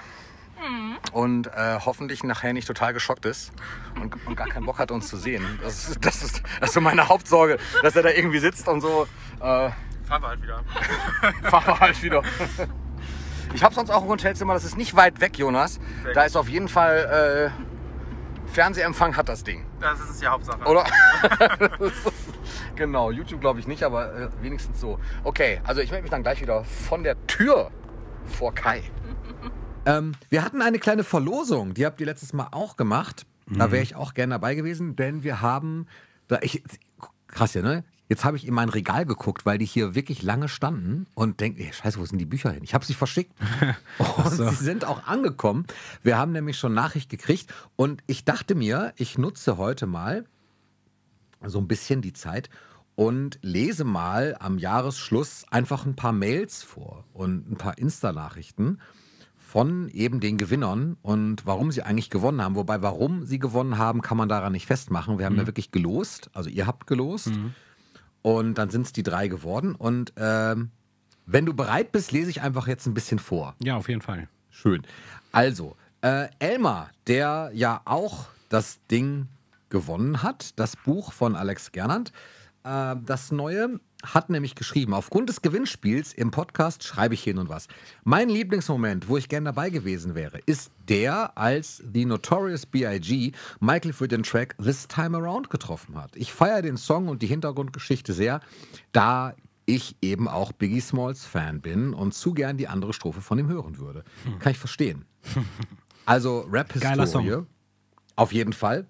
und äh, hoffentlich nachher nicht total geschockt ist und, und, gar keinen Bock hat, uns zu sehen. Das ist, das, ist, das ist so meine Hauptsorge, dass er da irgendwie sitzt und so. Äh, Fahren wir halt wieder. Fahren wir halt wieder. Ich habe sonst auch ein Hotelzimmer, das ist nicht weit weg, Jonas. Sehr da gut. ist auf jeden Fall äh, Fernsehempfang hat das Ding. Das ist die Hauptsache. Oder? genau, YouTube glaube ich nicht, aber äh, wenigstens so. Okay, also ich melde mich dann gleich wieder von der Tür vor Kai. Ähm, wir hatten eine kleine Verlosung, die habt ihr letztes Mal auch gemacht. Da mhm. wäre ich auch gerne dabei gewesen, denn wir haben. Da ich, krass ja, ne? Jetzt habe ich in mein Regal geguckt, weil die hier wirklich lange standen und denke, hey, scheiße, wo sind die Bücher hin? Ich habe sie verschickt. und so. sie sind auch angekommen. Wir haben nämlich schon Nachricht gekriegt und ich dachte mir, ich nutze heute mal so ein bisschen die Zeit und lese mal am Jahresschluss einfach ein paar Mails vor und ein paar Insta-Nachrichten von eben den Gewinnern und warum sie eigentlich gewonnen haben. Wobei, warum sie gewonnen haben, kann man daran nicht festmachen. Wir haben mhm. ja wirklich gelost, also ihr habt gelost. Mhm. Und dann sind es die drei geworden. Und ähm, wenn du bereit bist, lese ich einfach jetzt ein bisschen vor. Ja, auf jeden Fall. Schön. Also, äh, Elmar, der ja auch das Ding gewonnen hat, das Buch von Alex Gernand, äh, das neue, hat nämlich geschrieben, aufgrund des Gewinnspiels im Podcast schreibe ich hier nun was. Mein Lieblingsmoment, wo ich gern dabei gewesen wäre, ist der, als The Notorious B.I.G. Michael für den Track This Time Around getroffen hat. Ich feiere den Song und die Hintergrundgeschichte sehr, da ich eben auch Biggie Smalls Fan bin und zu gern die andere Strophe von ihm hören würde. Hm. Kann ich verstehen. Also Rap-Historie. Auf jeden Fall.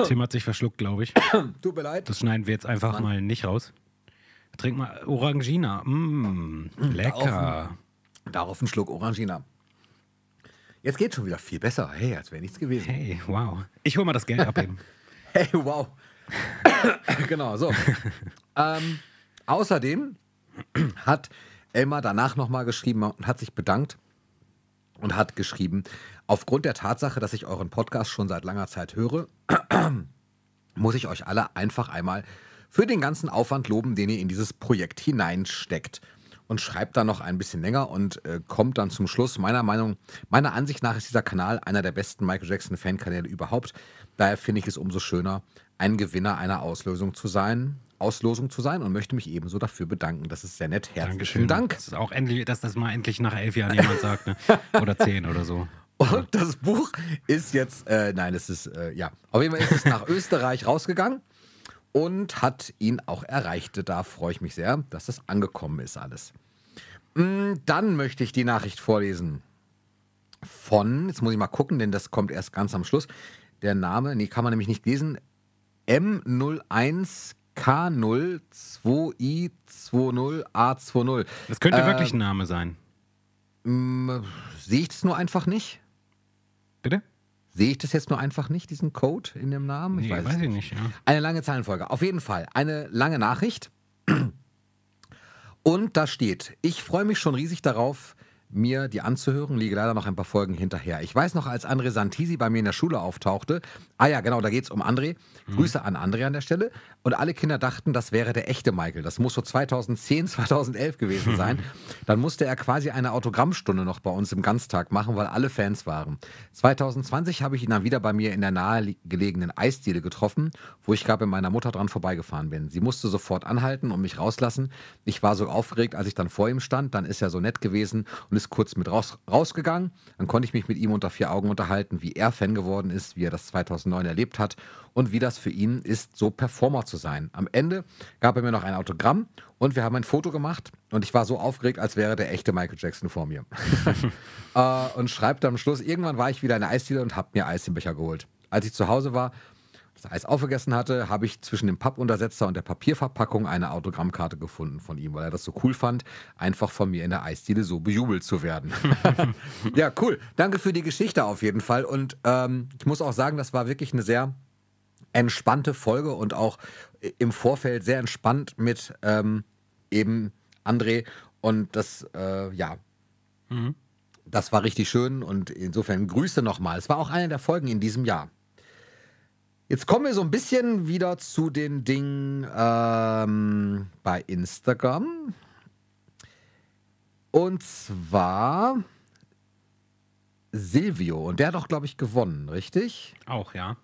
Tim hat sich verschluckt, glaube ich. Tut mir leid. Das schneiden wir jetzt einfach Mann. mal nicht raus. Trink mal Orangina. Mmh, lecker. Darauf, darauf einen Schluck Orangina. Jetzt geht schon wieder viel besser. Hey, als wäre nichts gewesen. Hey, wow. Ich hole mal das Geld ab eben. hey, wow. genau, so. ähm, außerdem hat Elmar danach nochmal geschrieben und hat sich bedankt und hat geschrieben, aufgrund der Tatsache, dass ich euren Podcast schon seit langer Zeit höre muss ich euch alle einfach einmal für den ganzen Aufwand loben, den ihr in dieses Projekt hineinsteckt. Und schreibt dann noch ein bisschen länger und äh, kommt dann zum Schluss. Meiner Meinung, meiner Ansicht nach ist dieser Kanal einer der besten Michael Jackson Fankanäle überhaupt. Daher finde ich es umso schöner, ein Gewinner einer Auslösung zu sein. Auslosung zu sein und möchte mich ebenso dafür bedanken. Das ist sehr nett. Herzlichen Dankeschön. Dank. Das ist auch endlich, dass das mal endlich nach elf Jahren jemand sagt, ne? oder zehn oder so. Und das Buch ist jetzt, äh, nein, es ist, äh, ja, auf jeden Fall ist es nach Österreich rausgegangen und hat ihn auch erreicht. Da freue ich mich sehr, dass das angekommen ist alles. Mm, dann möchte ich die Nachricht vorlesen von, jetzt muss ich mal gucken, denn das kommt erst ganz am Schluss. Der Name, nee, kann man nämlich nicht lesen. M01 K02I20A20. Das könnte äh, wirklich ein Name sein. Mm, sehe ich das nur einfach nicht? Bitte? Sehe ich das jetzt nur einfach nicht, diesen Code in dem Namen? Ich nee, weiß, weiß ich nicht. nicht ja. Eine lange Zahlenfolge. Auf jeden Fall. Eine lange Nachricht. Und da steht, ich freue mich schon riesig darauf, mir die anzuhören, liege leider noch ein paar Folgen hinterher. Ich weiß noch, als André Santisi bei mir in der Schule auftauchte, ah ja, genau, da geht es um André. Mhm. Grüße an André an der Stelle. Und alle Kinder dachten, das wäre der echte Michael. Das muss so 2010, 2011 gewesen sein. Dann musste er quasi eine Autogrammstunde noch bei uns im Ganztag machen, weil alle Fans waren. 2020 habe ich ihn dann wieder bei mir in der nahegelegenen Eisdiele getroffen, wo ich gerade mit meiner Mutter dran vorbeigefahren bin. Sie musste sofort anhalten und mich rauslassen. Ich war so aufgeregt, als ich dann vor ihm stand. Dann ist er so nett gewesen und ist ist kurz mit raus, rausgegangen. Dann konnte ich mich mit ihm unter vier Augen unterhalten, wie er Fan geworden ist, wie er das 2009 erlebt hat und wie das für ihn ist, so Performer zu sein. Am Ende gab er mir noch ein Autogramm und wir haben ein Foto gemacht und ich war so aufgeregt, als wäre der echte Michael Jackson vor mir. Äh, und schreibt am Schluss, irgendwann war ich wieder in der Eisdiele und habe mir Eis im Becher geholt. Als ich zu Hause war, das Eis aufgegessen hatte, habe ich zwischen dem Pappuntersetzer und der Papierverpackung eine Autogrammkarte gefunden von ihm, weil er das so cool fand, einfach von mir in der Eisdiele so bejubelt zu werden. ja, cool. Danke für die Geschichte auf jeden Fall. Und ähm, ich muss auch sagen, das war wirklich eine sehr entspannte Folge und auch im Vorfeld sehr entspannt mit ähm, eben André. Und das, äh, ja. Mhm. Das war richtig schön und insofern Grüße nochmal. Es war auch eine der Folgen in diesem Jahr. Jetzt kommen wir so ein bisschen wieder zu den Dingen ähm, bei Instagram. Und zwar Silvio. Und der hat auch, glaube ich, gewonnen, richtig? Auch, ja.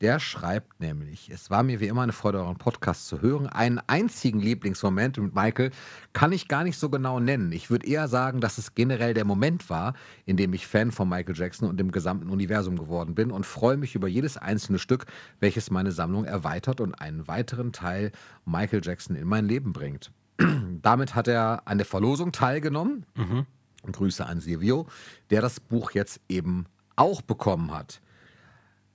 Der schreibt nämlich, es war mir wie immer eine Freude, euren Podcast zu hören. Einen einzigen Lieblingsmoment mit Michael kann ich gar nicht so genau nennen. Ich würde eher sagen, dass es generell der Moment war, in dem ich Fan von Michael Jackson und dem gesamten Universum geworden bin und freue mich über jedes einzelne Stück, welches meine Sammlung erweitert und einen weiteren Teil Michael Jackson in mein Leben bringt. Damit hat er an der Verlosung teilgenommen. Mhm. Grüße an Silvio, der das Buch jetzt eben auch bekommen hat.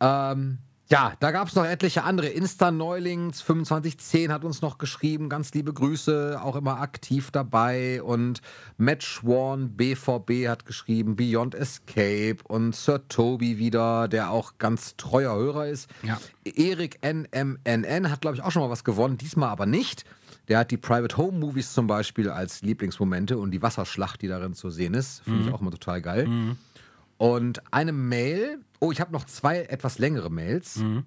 Ähm, ja, da gab es noch etliche andere. Insta-Neulings 2510 hat uns noch geschrieben. Ganz liebe Grüße, auch immer aktiv dabei. Und Matchworn BVB hat geschrieben, Beyond Escape und Sir Toby wieder, der auch ganz treuer Hörer ist. Ja. Erik NMNN hat, glaube ich, auch schon mal was gewonnen, diesmal aber nicht. Der hat die Private Home Movies zum Beispiel als Lieblingsmomente und die Wasserschlacht, die darin zu sehen ist, finde mhm. ich auch immer total geil. Mhm. Und eine Mail, oh, ich habe noch zwei etwas längere Mails. Mhm.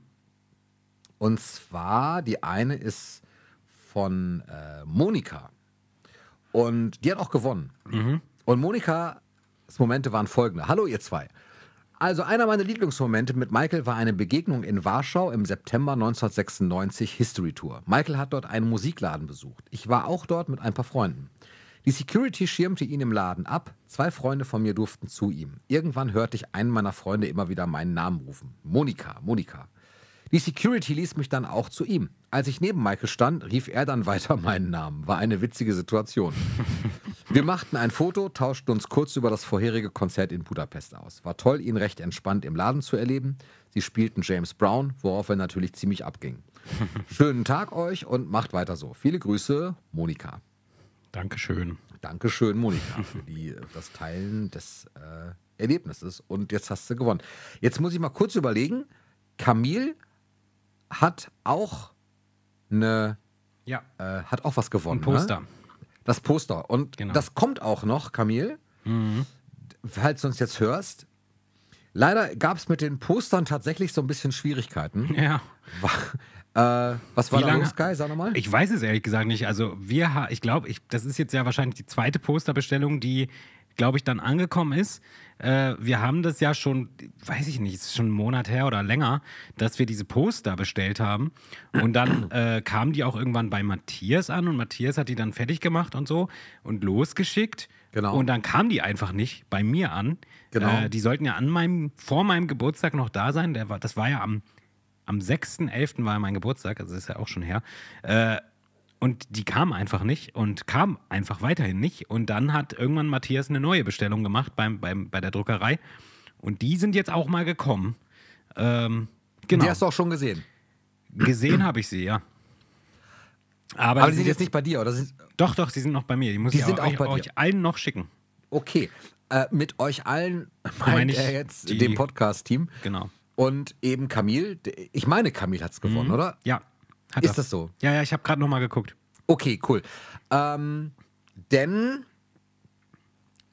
Und zwar, die eine ist von äh, Monika. Und die hat auch gewonnen. Mhm. Und Monikas Momente waren folgende. Hallo ihr zwei. Also einer meiner Lieblingsmomente mit Michael war eine Begegnung in Warschau im September 1996 History Tour. Michael hat dort einen Musikladen besucht. Ich war auch dort mit ein paar Freunden. Die Security schirmte ihn im Laden ab. Zwei Freunde von mir durften zu ihm. Irgendwann hörte ich einen meiner Freunde immer wieder meinen Namen rufen. Monika, Monika. Die Security ließ mich dann auch zu ihm. Als ich neben Michael stand, rief er dann weiter meinen Namen. War eine witzige Situation. Wir machten ein Foto, tauschten uns kurz über das vorherige Konzert in Budapest aus. War toll, ihn recht entspannt im Laden zu erleben. Sie spielten James Brown, worauf er natürlich ziemlich abging. Schönen Tag euch und macht weiter so. Viele Grüße, Monika. Dankeschön. Dankeschön, Monika, für die, äh, das Teilen des äh, Erlebnisses. Und jetzt hast du gewonnen. Jetzt muss ich mal kurz überlegen. Camille hat auch eine. Ja. Äh, hat auch was gewonnen. Ein ne? Poster. Ne? Das Poster. Und genau. das kommt auch noch, Camille. Mhm. Falls du uns jetzt hörst, Leider gab es mit den Postern tatsächlich so ein bisschen Schwierigkeiten. Ja. Äh, was war Wie da lange? Sky? Sag nochmal. Ich weiß es ehrlich gesagt nicht. Also wir, ich glaube, das ist jetzt ja wahrscheinlich die zweite Posterbestellung, die, glaube ich, dann angekommen ist. Äh, wir haben das ja schon, weiß ich nicht, es ist schon einen Monat her oder länger, dass wir diese Poster bestellt haben. Und dann äh, kamen die auch irgendwann bei Matthias an und Matthias hat die dann fertig gemacht und so und losgeschickt. Genau. Und dann kamen die einfach nicht bei mir an. Genau. Äh, die sollten ja an meinem, vor meinem Geburtstag noch da sein. Der war, das war ja am am 6.11. war mein Geburtstag, also ist ja auch schon her. Äh, und die kam einfach nicht und kam einfach weiterhin nicht. Und dann hat irgendwann Matthias eine neue Bestellung gemacht beim, beim, bei der Druckerei. Und die sind jetzt auch mal gekommen. Ähm, genau. Die hast du auch schon gesehen. Gesehen habe ich sie, ja. Aber, aber die sind jetzt nicht bei dir, oder? Sind, doch, doch, sie sind noch bei mir. Die muss die ich sind auch euch, dir. allen noch schicken. Okay. Äh, mit euch allen meint ich er jetzt dem Podcast-Team. Genau. Und eben Camille, ich meine, Camille hat es gewonnen, mhm. oder? Ja. Hat ist er. das so? Ja, ja, ich habe gerade nochmal geguckt. Okay, cool. Ähm, denn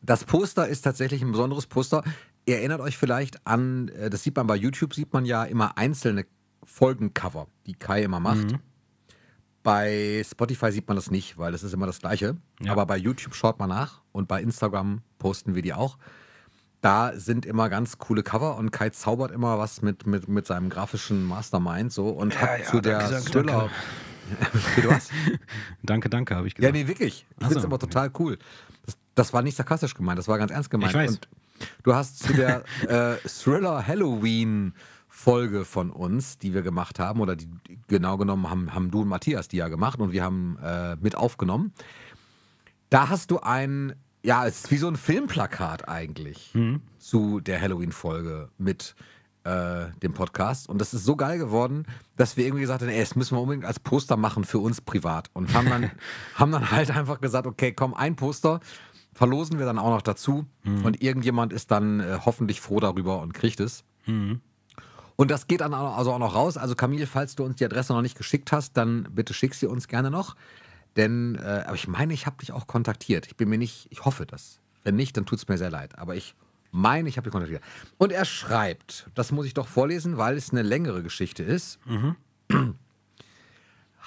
das Poster ist tatsächlich ein besonderes Poster. Ihr erinnert euch vielleicht an, äh, das sieht man bei YouTube, sieht man ja immer einzelne Folgencover, die Kai immer macht. Mhm. Bei Spotify sieht man das nicht, weil es ist immer das Gleiche. Ja. Aber bei YouTube schaut man nach und bei Instagram posten wir die auch da sind immer ganz coole Cover und Kai zaubert immer was mit, mit, mit seinem grafischen Mastermind so und ja, hat ja, zu der gesagt, Thriller. Danke. was? danke, danke, habe ich gesagt. Ja, nee, wirklich. Ich finde es so. immer total cool. Das, das, war nicht sarkastisch gemeint, das war ganz ernst gemeint. Ich weiß. Und du hast zu der äh, Thriller Halloween Folge von uns, die wir gemacht haben, oder die genau genommen haben, haben du und Matthias die ja gemacht und wir haben äh, mit aufgenommen. Da hast du einen ja, es ist wie so ein Filmplakat eigentlich mhm. zu der Halloween-Folge mit äh, dem Podcast. Und das ist so geil geworden, dass wir irgendwie gesagt haben, ey, das müssen wir unbedingt als Poster machen für uns privat. Und haben dann, haben dann halt einfach gesagt, okay, komm, ein Poster verlosen wir dann auch noch dazu. Mhm. Und irgendjemand ist dann äh, hoffentlich froh darüber und kriegt es. Mhm. Und das geht dann also auch noch raus. Also Camille, falls du uns die Adresse noch nicht geschickt hast, dann bitte schick sie uns gerne noch. Denn, äh, aber ich meine, ich habe dich auch kontaktiert. Ich bin mir nicht, ich hoffe das. Wenn nicht, dann tut es mir sehr leid. Aber ich meine, ich habe dich kontaktiert. Und er schreibt, das muss ich doch vorlesen, weil es eine längere Geschichte ist. Mhm.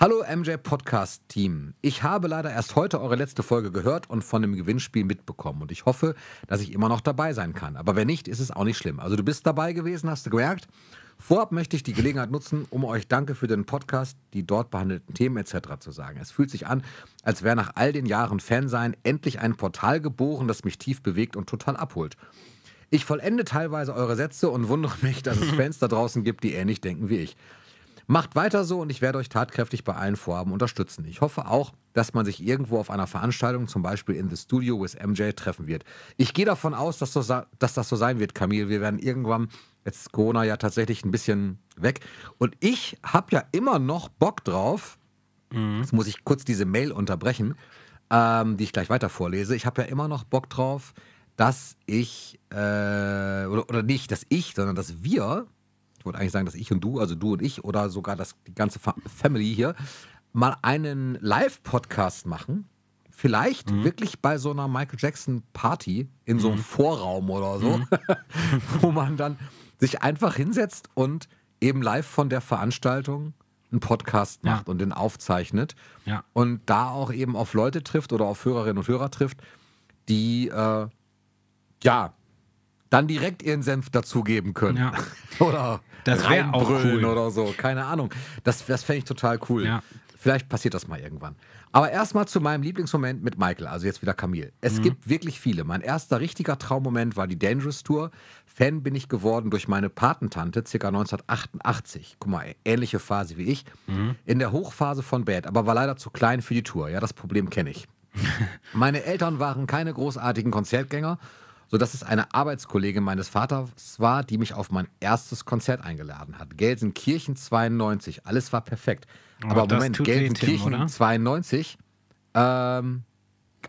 Hallo MJ Podcast Team. Ich habe leider erst heute eure letzte Folge gehört und von dem Gewinnspiel mitbekommen und ich hoffe, dass ich immer noch dabei sein kann. Aber wenn nicht, ist es auch nicht schlimm. Also du bist dabei gewesen, hast du gemerkt? Vorab möchte ich die Gelegenheit nutzen, um euch Danke für den Podcast, die dort behandelten Themen etc. zu sagen. Es fühlt sich an, als wäre nach all den Jahren Fansein endlich ein Portal geboren, das mich tief bewegt und total abholt. Ich vollende teilweise eure Sätze und wundere mich, dass es Fans da draußen gibt, die ähnlich denken wie ich. Macht weiter so und ich werde euch tatkräftig bei allen Vorhaben unterstützen. Ich hoffe auch, dass man sich irgendwo auf einer Veranstaltung, zum Beispiel in The Studio with MJ, treffen wird. Ich gehe davon aus, dass, so, dass das so sein wird, Camille. Wir werden irgendwann, jetzt ist Corona ja tatsächlich ein bisschen weg. Und ich habe ja immer noch Bock drauf. Mhm. Jetzt muss ich kurz diese Mail unterbrechen, ähm, die ich gleich weiter vorlese. Ich habe ja immer noch Bock drauf, dass ich, äh, oder, oder nicht, dass ich, sondern dass wir ich wollte eigentlich sagen, dass ich und du, also du und ich oder sogar das, die ganze Family hier, mal einen Live-Podcast machen. Vielleicht mhm. wirklich bei so einer Michael Jackson-Party in so einem mhm. Vorraum oder so, mhm. wo man dann sich einfach hinsetzt und eben live von der Veranstaltung einen Podcast macht ja. und den aufzeichnet ja. und da auch eben auf Leute trifft oder auf Hörerinnen und Hörer trifft, die äh, ja dann direkt ihren Senf dazugeben können. Ja. oder das äh, reinbrüllen cool. oder so. Keine Ahnung. Das, das fände ich total cool. Ja. Vielleicht passiert das mal irgendwann. Aber erstmal zu meinem Lieblingsmoment mit Michael, also jetzt wieder Camille. Es mhm. gibt wirklich viele. Mein erster richtiger Traummoment war die Dangerous Tour. Fan bin ich geworden durch meine Patentante, circa 1988. Guck mal, ähnliche Phase wie ich. Mhm. In der Hochphase von Bad, aber war leider zu klein für die Tour. Ja, das Problem kenne ich. meine Eltern waren keine großartigen Konzertgänger sodass es eine Arbeitskollegin meines Vaters war, die mich auf mein erstes Konzert eingeladen hat. Gelsenkirchen 92, alles war perfekt. Oh, Aber, Aber Moment, Gelsenkirchen Tim, 92, ähm,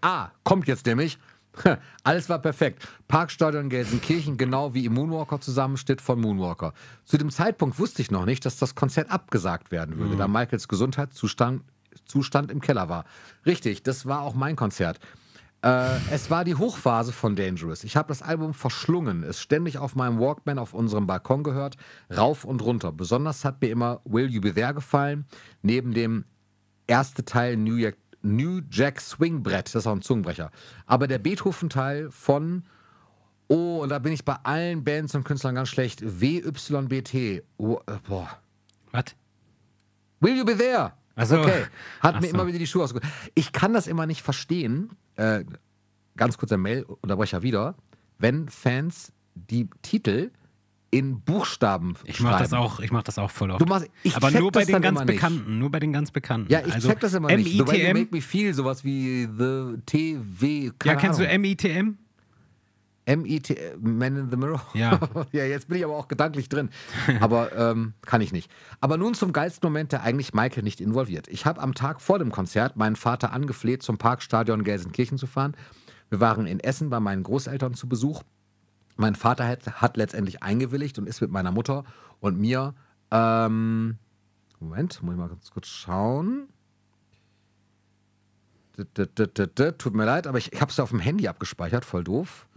ah, kommt jetzt nämlich. Alles war perfekt. Parkstadion Gelsenkirchen, genau wie im Moonwalker zusammensteht von Moonwalker. Zu dem Zeitpunkt wusste ich noch nicht, dass das Konzert abgesagt werden würde, mhm. da Michaels Gesundheitszustand Zustand im Keller war. Richtig, das war auch mein Konzert. Äh, es war die Hochphase von Dangerous. Ich habe das Album verschlungen, es ständig auf meinem Walkman auf unserem Balkon gehört, rauf und runter. Besonders hat mir immer Will You Be There gefallen, neben dem ersten Teil New Jack, New Jack Swingbrett, das ist auch ein Zungenbrecher. Aber der Beethoven-Teil von, oh, und da bin ich bei allen Bands und Künstlern ganz schlecht, WYBT. Oh, äh, boah. What? Will You Be There? Also, okay. Hat Ach mir immer wieder die Schuhe ausgeholt. Ich kann das immer nicht verstehen, äh, ganz kurzer Mail-Unterbrecher wieder, wenn Fans die Titel in Buchstaben ich mach schreiben. Das auch, ich mach das auch voll oft. Du machst, ich Aber nur bei den ganz Bekannten. Nicht. Nur bei den ganz Bekannten. Ja, ich also, check das immer nicht. MITM. So, make me feel, sowas wie The TW. Ja, kennst Ahnung. du MITM? M-I-T, Man in the Mirror. Ja. ja, jetzt bin ich aber auch gedanklich drin. Aber ähm, kann ich nicht. Aber nun zum geilsten Moment, der eigentlich Michael nicht involviert. Ich habe am Tag vor dem Konzert meinen Vater angefleht, zum Parkstadion Gelsenkirchen zu fahren. Wir waren in Essen bei meinen Großeltern zu Besuch. Mein Vater hat, hat letztendlich eingewilligt und ist mit meiner Mutter und mir. Ähm, Moment, muss ich mal ganz kurz schauen. Tut mir leid, aber ich, ich habe es auf dem Handy abgespeichert, voll doof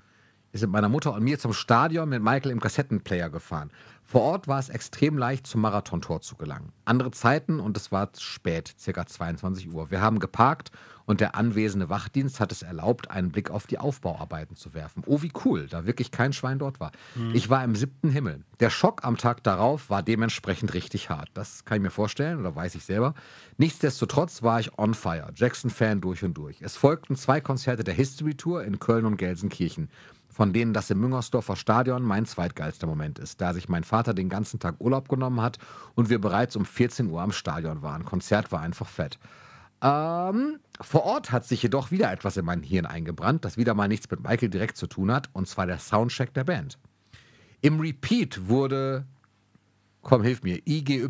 ist mit meiner Mutter und mir zum Stadion mit Michael im Kassettenplayer gefahren. Vor Ort war es extrem leicht, zum Marathontor zu gelangen. Andere Zeiten und es war spät, circa 22 Uhr. Wir haben geparkt und der anwesende Wachdienst hat es erlaubt, einen Blick auf die Aufbauarbeiten zu werfen. Oh, wie cool, da wirklich kein Schwein dort war. Mhm. Ich war im siebten Himmel. Der Schock am Tag darauf war dementsprechend richtig hart. Das kann ich mir vorstellen oder weiß ich selber. Nichtsdestotrotz war ich on fire, Jackson-Fan durch und durch. Es folgten zwei Konzerte der History Tour in Köln und Gelsenkirchen von denen das im Müngersdorfer Stadion mein zweitgeilster Moment ist, da sich mein Vater den ganzen Tag Urlaub genommen hat und wir bereits um 14 Uhr am Stadion waren. Konzert war einfach fett. Ähm, vor Ort hat sich jedoch wieder etwas in mein Hirn eingebrannt, das wieder mal nichts mit Michael direkt zu tun hat, und zwar der Soundcheck der Band. Im Repeat wurde, komm, hilf mir, IGY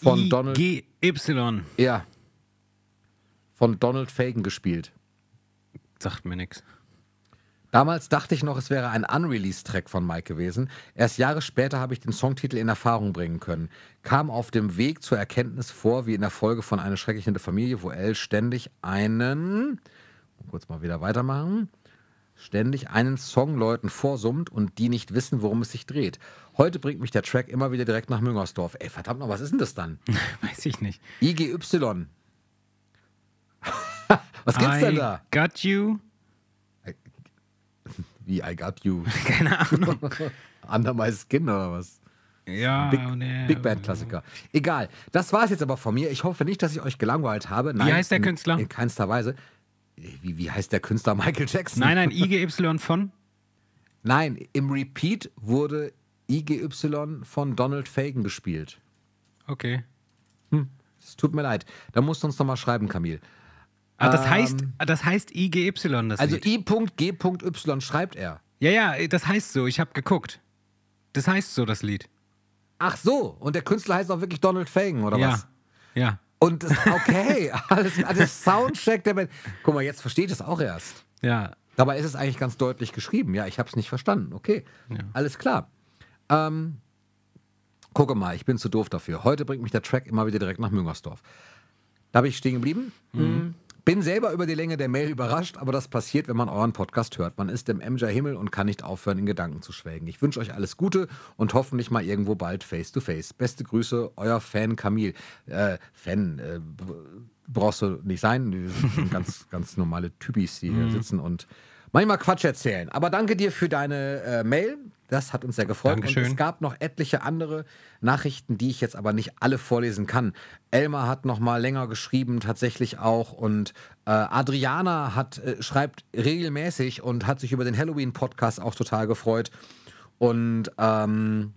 von I Donald. IGY. Ja. Von Donald Fagan gespielt. Sagt mir nichts. Damals dachte ich noch, es wäre ein Unreleased-Track von Mike gewesen. Erst Jahre später habe ich den Songtitel in Erfahrung bringen können. Kam auf dem Weg zur Erkenntnis vor, wie in der Folge von Eine schrecklich hinter Familie, wo Elle ständig einen, kurz mal wieder weitermachen, ständig einen Song Leuten vorsummt und die nicht wissen, worum es sich dreht. Heute bringt mich der Track immer wieder direkt nach Müngersdorf. Ey, verdammt noch, was ist denn das dann? Weiß ich nicht. IGY. was gibt's I denn da? Got you. Wie I Got You. Keine Ahnung. Under My Skin oder was? Ja, Big, nee. Big Band Klassiker. Egal. Das war es jetzt aber von mir. Ich hoffe nicht, dass ich euch gelangweilt habe. Nein, wie heißt der in, Künstler? In keinster Weise. Wie, wie heißt der Künstler Michael Jackson? Nein, nein, IGY von? Nein, im Repeat wurde IGY von Donald Fagan gespielt. Okay. Hm, es tut mir leid. Da musst du uns nochmal schreiben, Kamil. Ach, das, heißt, ähm, das heißt IGY. Das also I.G.Y schreibt er. Ja, ja, das heißt so. Ich habe geguckt. Das heißt so, das Lied. Ach so, und der Künstler heißt auch wirklich Donald Fagan, oder ja. was? Ja. Und das, okay, alles, alles Soundcheck der Mensch. Guck mal, jetzt versteht es auch erst. Ja. Dabei ist es eigentlich ganz deutlich geschrieben. Ja, ich habe es nicht verstanden. Okay, ja. alles klar. Ähm, gucke mal, ich bin zu doof dafür. Heute bringt mich der Track immer wieder direkt nach Müngersdorf. Da bin ich stehen geblieben. Mhm. mhm. Bin selber über die Länge der Mail überrascht, aber das passiert, wenn man euren Podcast hört. Man ist im MJ-Himmel und kann nicht aufhören, in Gedanken zu schwelgen. Ich wünsche euch alles Gute und hoffentlich mal irgendwo bald face to face. Beste Grüße, euer Fan Camille. Äh, Fan, äh, brauchst du nicht sein. Die sind ganz, ganz normale Typis, die hier mhm. sitzen und manchmal Quatsch erzählen. Aber danke dir für deine äh, Mail. Das hat uns sehr gefreut. Dankeschön. Und es gab noch etliche andere Nachrichten, die ich jetzt aber nicht alle vorlesen kann. Elmar hat noch mal länger geschrieben, tatsächlich auch. Und äh, Adriana hat, äh, schreibt regelmäßig und hat sich über den Halloween-Podcast auch total gefreut. Und ähm,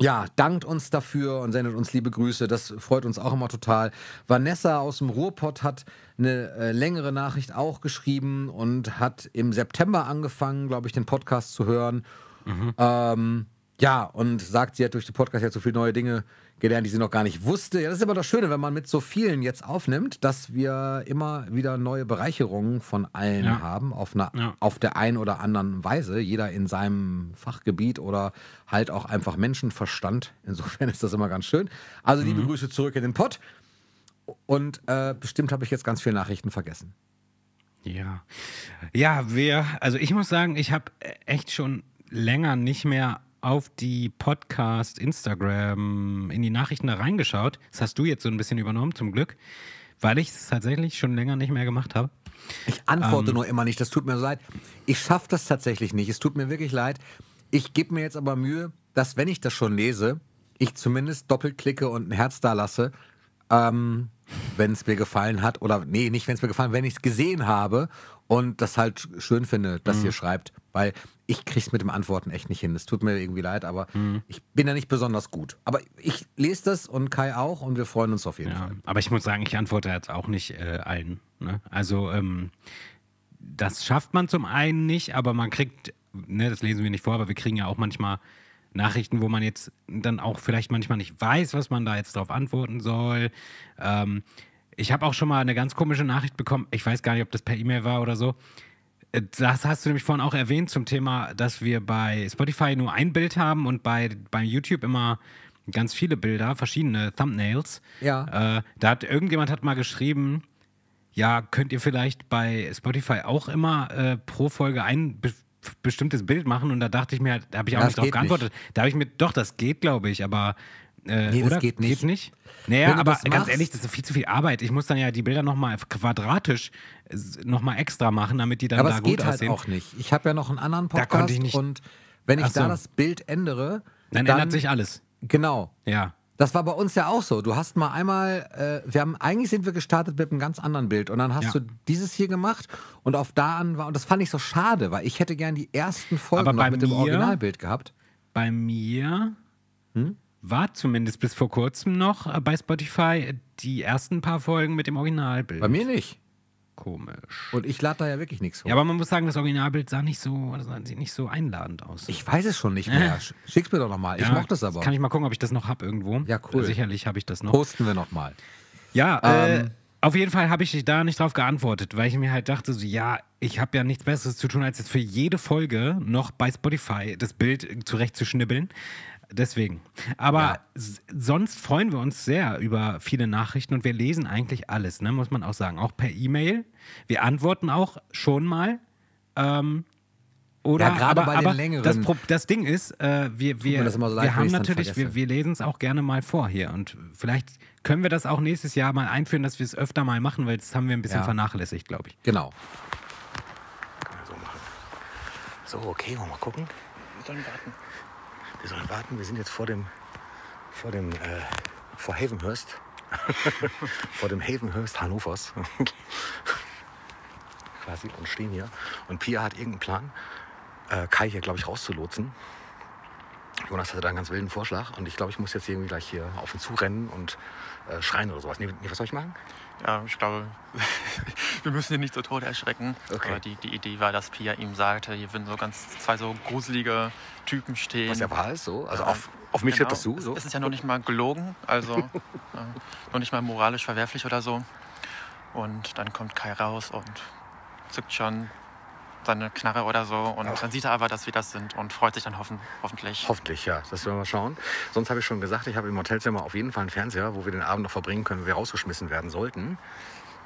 ja, dankt uns dafür und sendet uns liebe Grüße. Das freut uns auch immer total. Vanessa aus dem Ruhrpott hat eine äh, längere Nachricht auch geschrieben und hat im September angefangen, glaube ich, den Podcast zu hören Mhm. Ähm, ja, und sagt, sie hat durch den Podcast ja so viele neue Dinge gelernt, die sie noch gar nicht wusste. Ja, das ist immer das Schöne, wenn man mit so vielen jetzt aufnimmt, dass wir immer wieder neue Bereicherungen von allen ja. haben, auf, einer, ja. auf der einen oder anderen Weise. Jeder in seinem Fachgebiet oder halt auch einfach Menschenverstand. Insofern ist das immer ganz schön. Also liebe mhm. Grüße zurück in den Pott. Und äh, bestimmt habe ich jetzt ganz viele Nachrichten vergessen. Ja. Ja, wer, also ich muss sagen, ich habe echt schon länger nicht mehr auf die Podcast, Instagram, in die Nachrichten da reingeschaut. Das hast du jetzt so ein bisschen übernommen, zum Glück, weil ich es tatsächlich schon länger nicht mehr gemacht habe. Ich antworte ähm, nur immer nicht, das tut mir so leid. Ich schaffe das tatsächlich nicht, es tut mir wirklich leid. Ich gebe mir jetzt aber Mühe, dass, wenn ich das schon lese, ich zumindest doppelt klicke und ein Herz da lasse, ähm, wenn es mir gefallen hat. Oder nee, nicht wenn es mir gefallen wenn ich es gesehen habe und das halt schön finde, dass mhm. ihr schreibt weil ich krieg's mit dem Antworten echt nicht hin. Es tut mir irgendwie leid, aber mhm. ich bin ja nicht besonders gut. Aber ich lese das und Kai auch und wir freuen uns auf jeden ja, Fall. Aber ich muss sagen, ich antworte jetzt auch nicht äh, allen. Ne? Also ähm, das schafft man zum einen nicht, aber man kriegt, ne, das lesen wir nicht vor, aber wir kriegen ja auch manchmal Nachrichten, wo man jetzt dann auch vielleicht manchmal nicht weiß, was man da jetzt drauf antworten soll. Ähm, ich habe auch schon mal eine ganz komische Nachricht bekommen. Ich weiß gar nicht, ob das per E-Mail war oder so. Äh, das hast du nämlich vorhin auch erwähnt zum Thema, dass wir bei Spotify nur ein Bild haben und bei, bei YouTube immer ganz viele Bilder, verschiedene Thumbnails. Ja. Äh, da hat irgendjemand hat mal geschrieben, ja, könnt ihr vielleicht bei Spotify auch immer äh, pro Folge ein be bestimmtes Bild machen? Und da dachte ich mir, da habe ich auch das nicht drauf geantwortet. Nicht. Da habe ich mir, doch, das geht, glaube ich, aber äh, nee, das geht nicht. Geht nicht? Naja, aber ganz ehrlich, das ist viel zu viel Arbeit. Ich muss dann ja die Bilder nochmal quadratisch äh, nochmal extra machen, damit die dann aber da gut halt aussehen. Aber es geht halt auch nicht. Ich habe ja noch einen anderen Podcast da konnte ich nicht. und wenn ich so. da das Bild ändere... Dann, dann ändert sich alles. Genau. Ja. Das war bei uns ja auch so. Du hast mal einmal, äh, wir haben eigentlich sind wir gestartet mit einem ganz anderen Bild und dann hast ja. du dieses hier gemacht und auf da an war und das fand ich so schade, weil ich hätte gern die ersten Folgen mit mir, dem Originalbild gehabt. Bei mir hm? war zumindest bis vor kurzem noch bei Spotify die ersten paar Folgen mit dem Originalbild. Bei mir nicht. Komisch. Und ich lade da ja wirklich nichts hoch. Ja, aber man muss sagen, das Originalbild sah nicht so, sah nicht so einladend aus. Ich weiß es schon nicht mehr. Äh. Schick's mir doch nochmal. Ich ja, mochte es aber. Kann ich mal gucken, ob ich das noch habe irgendwo. Ja, cool. Also sicherlich habe ich das noch. Posten wir nochmal. Ja, äh, ähm, äh, auf jeden Fall habe ich da nicht drauf geantwortet, weil ich mir halt dachte, so, ja, ich habe ja nichts Besseres zu tun, als jetzt für jede Folge noch bei Spotify das Bild zurecht zu schnibbeln. Deswegen. Aber ja. sonst freuen wir uns sehr über viele Nachrichten und wir lesen eigentlich alles, ne? muss man auch sagen. Auch per E-Mail. Wir antworten auch schon mal. Ähm, oder ja, gerade bei den längeren. Das, das Ding ist, äh, wir, wir, so leid, wir haben natürlich, wir, wir lesen es auch gerne mal vor hier. Und vielleicht können wir das auch nächstes Jahr mal einführen, dass wir es öfter mal machen, weil das haben wir ein bisschen ja. vernachlässigt, glaube ich. Genau. Kann man so machen. So, okay, wollen wir mal gucken. Dann warten. Wir sollen warten, wir sind jetzt vor dem, vor dem, äh, vor Havenhurst. vor dem Havenhurst Hannovers. Quasi und stehen hier. Und Pia hat irgendeinen Plan, äh, Kai hier, glaube ich, rauszulotsen. Jonas hatte da einen ganz wilden Vorschlag und ich glaube, ich muss jetzt irgendwie gleich hier auf ihn zurennen und äh, schreien oder sowas. Nee, nee, was soll ich machen? Ja, ich glaube, wir müssen ihn nicht zu Tode erschrecken. Okay. Aber die, die Idee war, dass Pia ihm sagte, hier würden so ganz zwei so gruselige Typen stehen. Was ja war es so? Also auf, auf mich genau. das zu? So? Es ist ja noch nicht mal gelogen, also äh, noch nicht mal moralisch verwerflich oder so. Und dann kommt Kai raus und zückt schon seine Knarre oder so. Und Ach. dann sieht er aber, dass wir das sind und freut sich dann hoffen, hoffentlich. Hoffentlich, ja. Das werden wir mal schauen. Sonst habe ich schon gesagt, ich habe im Hotelzimmer auf jeden Fall einen Fernseher, wo wir den Abend noch verbringen können, wenn wir rausgeschmissen werden sollten.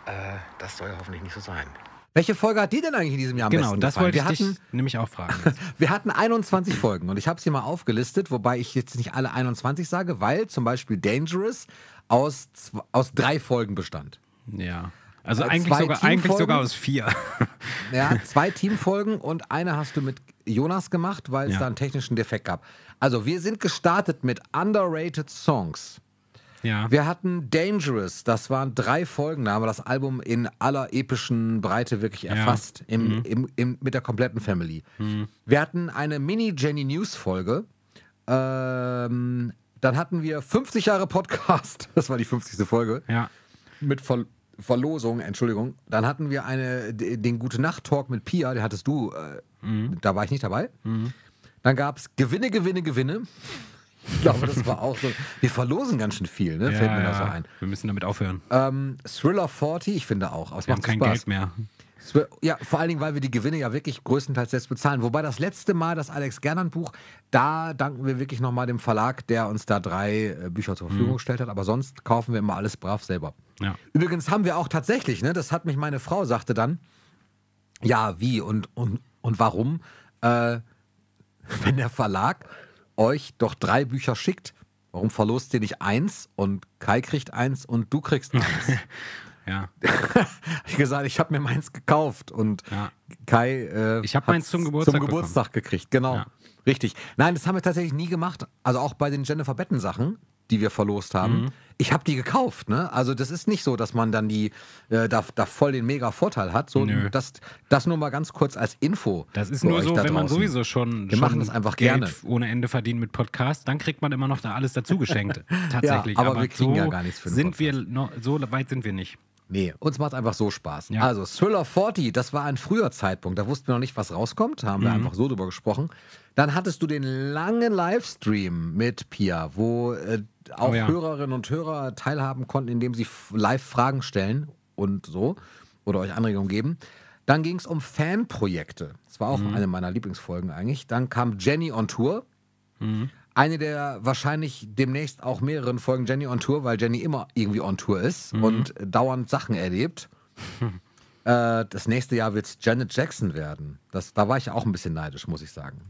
Äh, das soll ja hoffentlich nicht so sein. Welche Folge hat die denn eigentlich in diesem Jahr am genau, besten Genau, das wollte wir ich hatten, nämlich auch fragen. wir hatten 21 Folgen und ich habe sie mal aufgelistet, wobei ich jetzt nicht alle 21 sage, weil zum Beispiel Dangerous aus, aus drei Folgen bestand. Ja. Also, also eigentlich, sogar, eigentlich sogar aus vier. ja, zwei Teamfolgen und eine hast du mit Jonas gemacht, weil es ja. da einen technischen Defekt gab. Also wir sind gestartet mit Underrated Songs. Ja. Wir hatten Dangerous, das waren drei Folgen, da haben wir das Album in aller epischen Breite wirklich erfasst, ja. im, mhm. im, im, mit der kompletten Family. Mhm. Wir hatten eine Mini-Jenny-News-Folge. Ähm, dann hatten wir 50 Jahre Podcast, das war die 50. Folge. Ja. Mit Ver Verlosung, Entschuldigung. Dann hatten wir eine, den Gute-Nacht-Talk mit Pia, den hattest du, äh, mhm. da war ich nicht dabei. Mhm. Dann gab es Gewinne, Gewinne, Gewinne. Ich glaube, das war auch so. Wir verlosen ganz schön viel, ne? Ja, Fällt mir ja. da so ein. Wir müssen damit aufhören. Ähm, Thriller 40, ich finde auch. Es wir macht haben kein Spaß. Geld mehr. Ja, vor allen Dingen, weil wir die Gewinne ja wirklich größtenteils selbst bezahlen. Wobei das letzte Mal das Alex Gernand-Buch, da danken wir wirklich nochmal dem Verlag, der uns da drei äh, Bücher zur Verfügung mhm. gestellt hat. Aber sonst kaufen wir immer alles brav selber. Ja. Übrigens haben wir auch tatsächlich, ne, das hat mich meine Frau sagte dann, ja, wie und, und, und warum, äh, wenn der Verlag euch doch drei Bücher schickt. Warum verlost ihr nicht eins und Kai kriegt eins und du kriegst eins? ja. ich gesagt, ich habe mir meins gekauft und ja. Kai. Äh, ich habe meins zum Geburtstag, zum Geburtstag gekriegt, genau. Ja. Richtig. Nein, das haben wir tatsächlich nie gemacht. Also auch bei den Jennifer Betten Sachen, die wir verlost haben, mhm ich habe die gekauft. Ne? Also das ist nicht so, dass man dann die äh, da, da voll den mega Vorteil hat. So, Nö. das, das nur mal ganz kurz als Info. Das ist nur so, wenn draußen. man sowieso schon, Wir schon machen das einfach Geld gerne. ohne Ende verdient mit Podcast, dann kriegt man immer noch da alles dazu geschenkt. tatsächlich. Ja, aber, aber, wir kriegen so ja gar nichts für den sind Podcast. wir noch, So weit sind wir nicht. Nee, uns macht einfach so Spaß. Ja. Also Thriller 40, das war ein früher Zeitpunkt, da wussten wir noch nicht, was rauskommt, haben mhm. wir einfach so drüber gesprochen. Dann hattest du den langen Livestream mit Pia, wo äh, auch oh, ja. Hörerinnen und Hörer teilhaben konnten, indem sie live Fragen stellen und so oder euch Anregungen geben. Dann ging es um Fanprojekte. Das war auch mhm. eine meiner Lieblingsfolgen eigentlich. Dann kam Jenny on Tour. Mhm eine der wahrscheinlich demnächst auch mehreren Folgen Jenny on Tour, weil Jenny immer irgendwie on Tour ist mhm. und dauernd Sachen erlebt. äh, das nächste Jahr wird es Janet Jackson werden. Das, da war ich auch ein bisschen neidisch, muss ich sagen.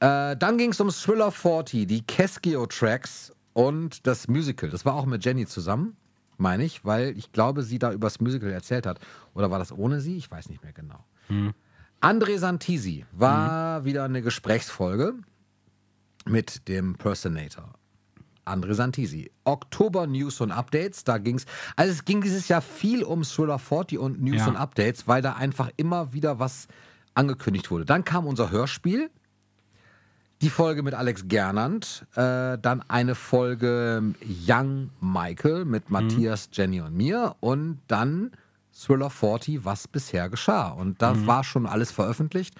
Äh, dann ging es um Thriller 40, die Keskio Tracks und das Musical. Das war auch mit Jenny zusammen, meine ich, weil ich glaube, sie da übers Musical erzählt hat. Oder war das ohne sie? Ich weiß nicht mehr genau. Mhm. André Santisi war mhm. wieder eine Gesprächsfolge mit dem Personator. Andre Santisi. Oktober News und Updates, da ging es, also es ging dieses Jahr viel um Thriller 40 und News ja. und Updates, weil da einfach immer wieder was angekündigt wurde. Dann kam unser Hörspiel, die Folge mit Alex Gernand, äh, dann eine Folge Young Michael mit mhm. Matthias, mhm. Jenny und mir und dann Thriller 40, was bisher geschah. Und da mhm. war schon alles veröffentlicht.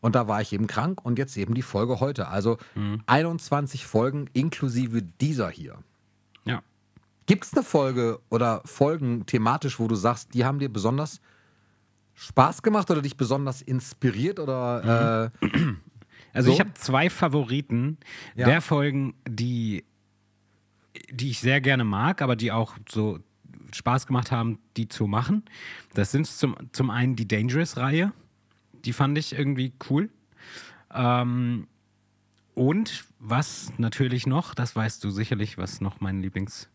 Und da war ich eben krank und jetzt eben die Folge heute. Also mhm. 21 Folgen inklusive dieser hier. Ja. Gibt es eine Folge oder Folgen thematisch, wo du sagst, die haben dir besonders Spaß gemacht oder dich besonders inspiriert oder. Mhm. Äh, also, so? ich habe zwei Favoriten ja. der Folgen, die, die ich sehr gerne mag, aber die auch so Spaß gemacht haben, die zu machen. Das sind zum, zum einen die Dangerous-Reihe. Die fand ich irgendwie cool. Ähm, und was natürlich noch, das weißt du sicherlich, was noch mein Lieblings.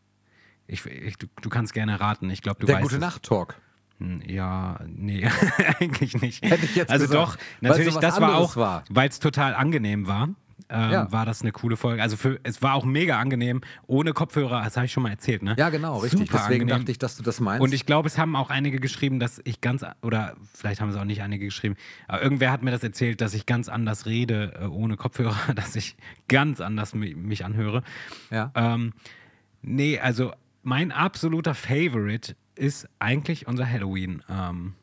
Ich, ich, du, du, kannst gerne raten. Ich glaube, du Der weißt. Der gute Nacht Talk. Hm, ja, nee, eigentlich nicht. Hätte ich jetzt also gesagt, doch, natürlich, das war auch, weil es total angenehm war ähm, ja. war das eine coole Folge. Also für, es war auch mega angenehm, ohne Kopfhörer, das habe ich schon mal erzählt, ne? Ja, genau, richtig. Deswegen angenehm. dachte ich, dass du das meinst. Und ich glaube, es haben auch einige geschrieben, dass ich ganz, oder vielleicht haben es auch nicht einige geschrieben, aber irgendwer hat mir das erzählt, dass ich ganz anders rede äh, ohne Kopfhörer, dass ich ganz anders mich anhöre. Ja. Ähm, nee, also mein absoluter Favorite ist eigentlich unser Halloween. Ähm,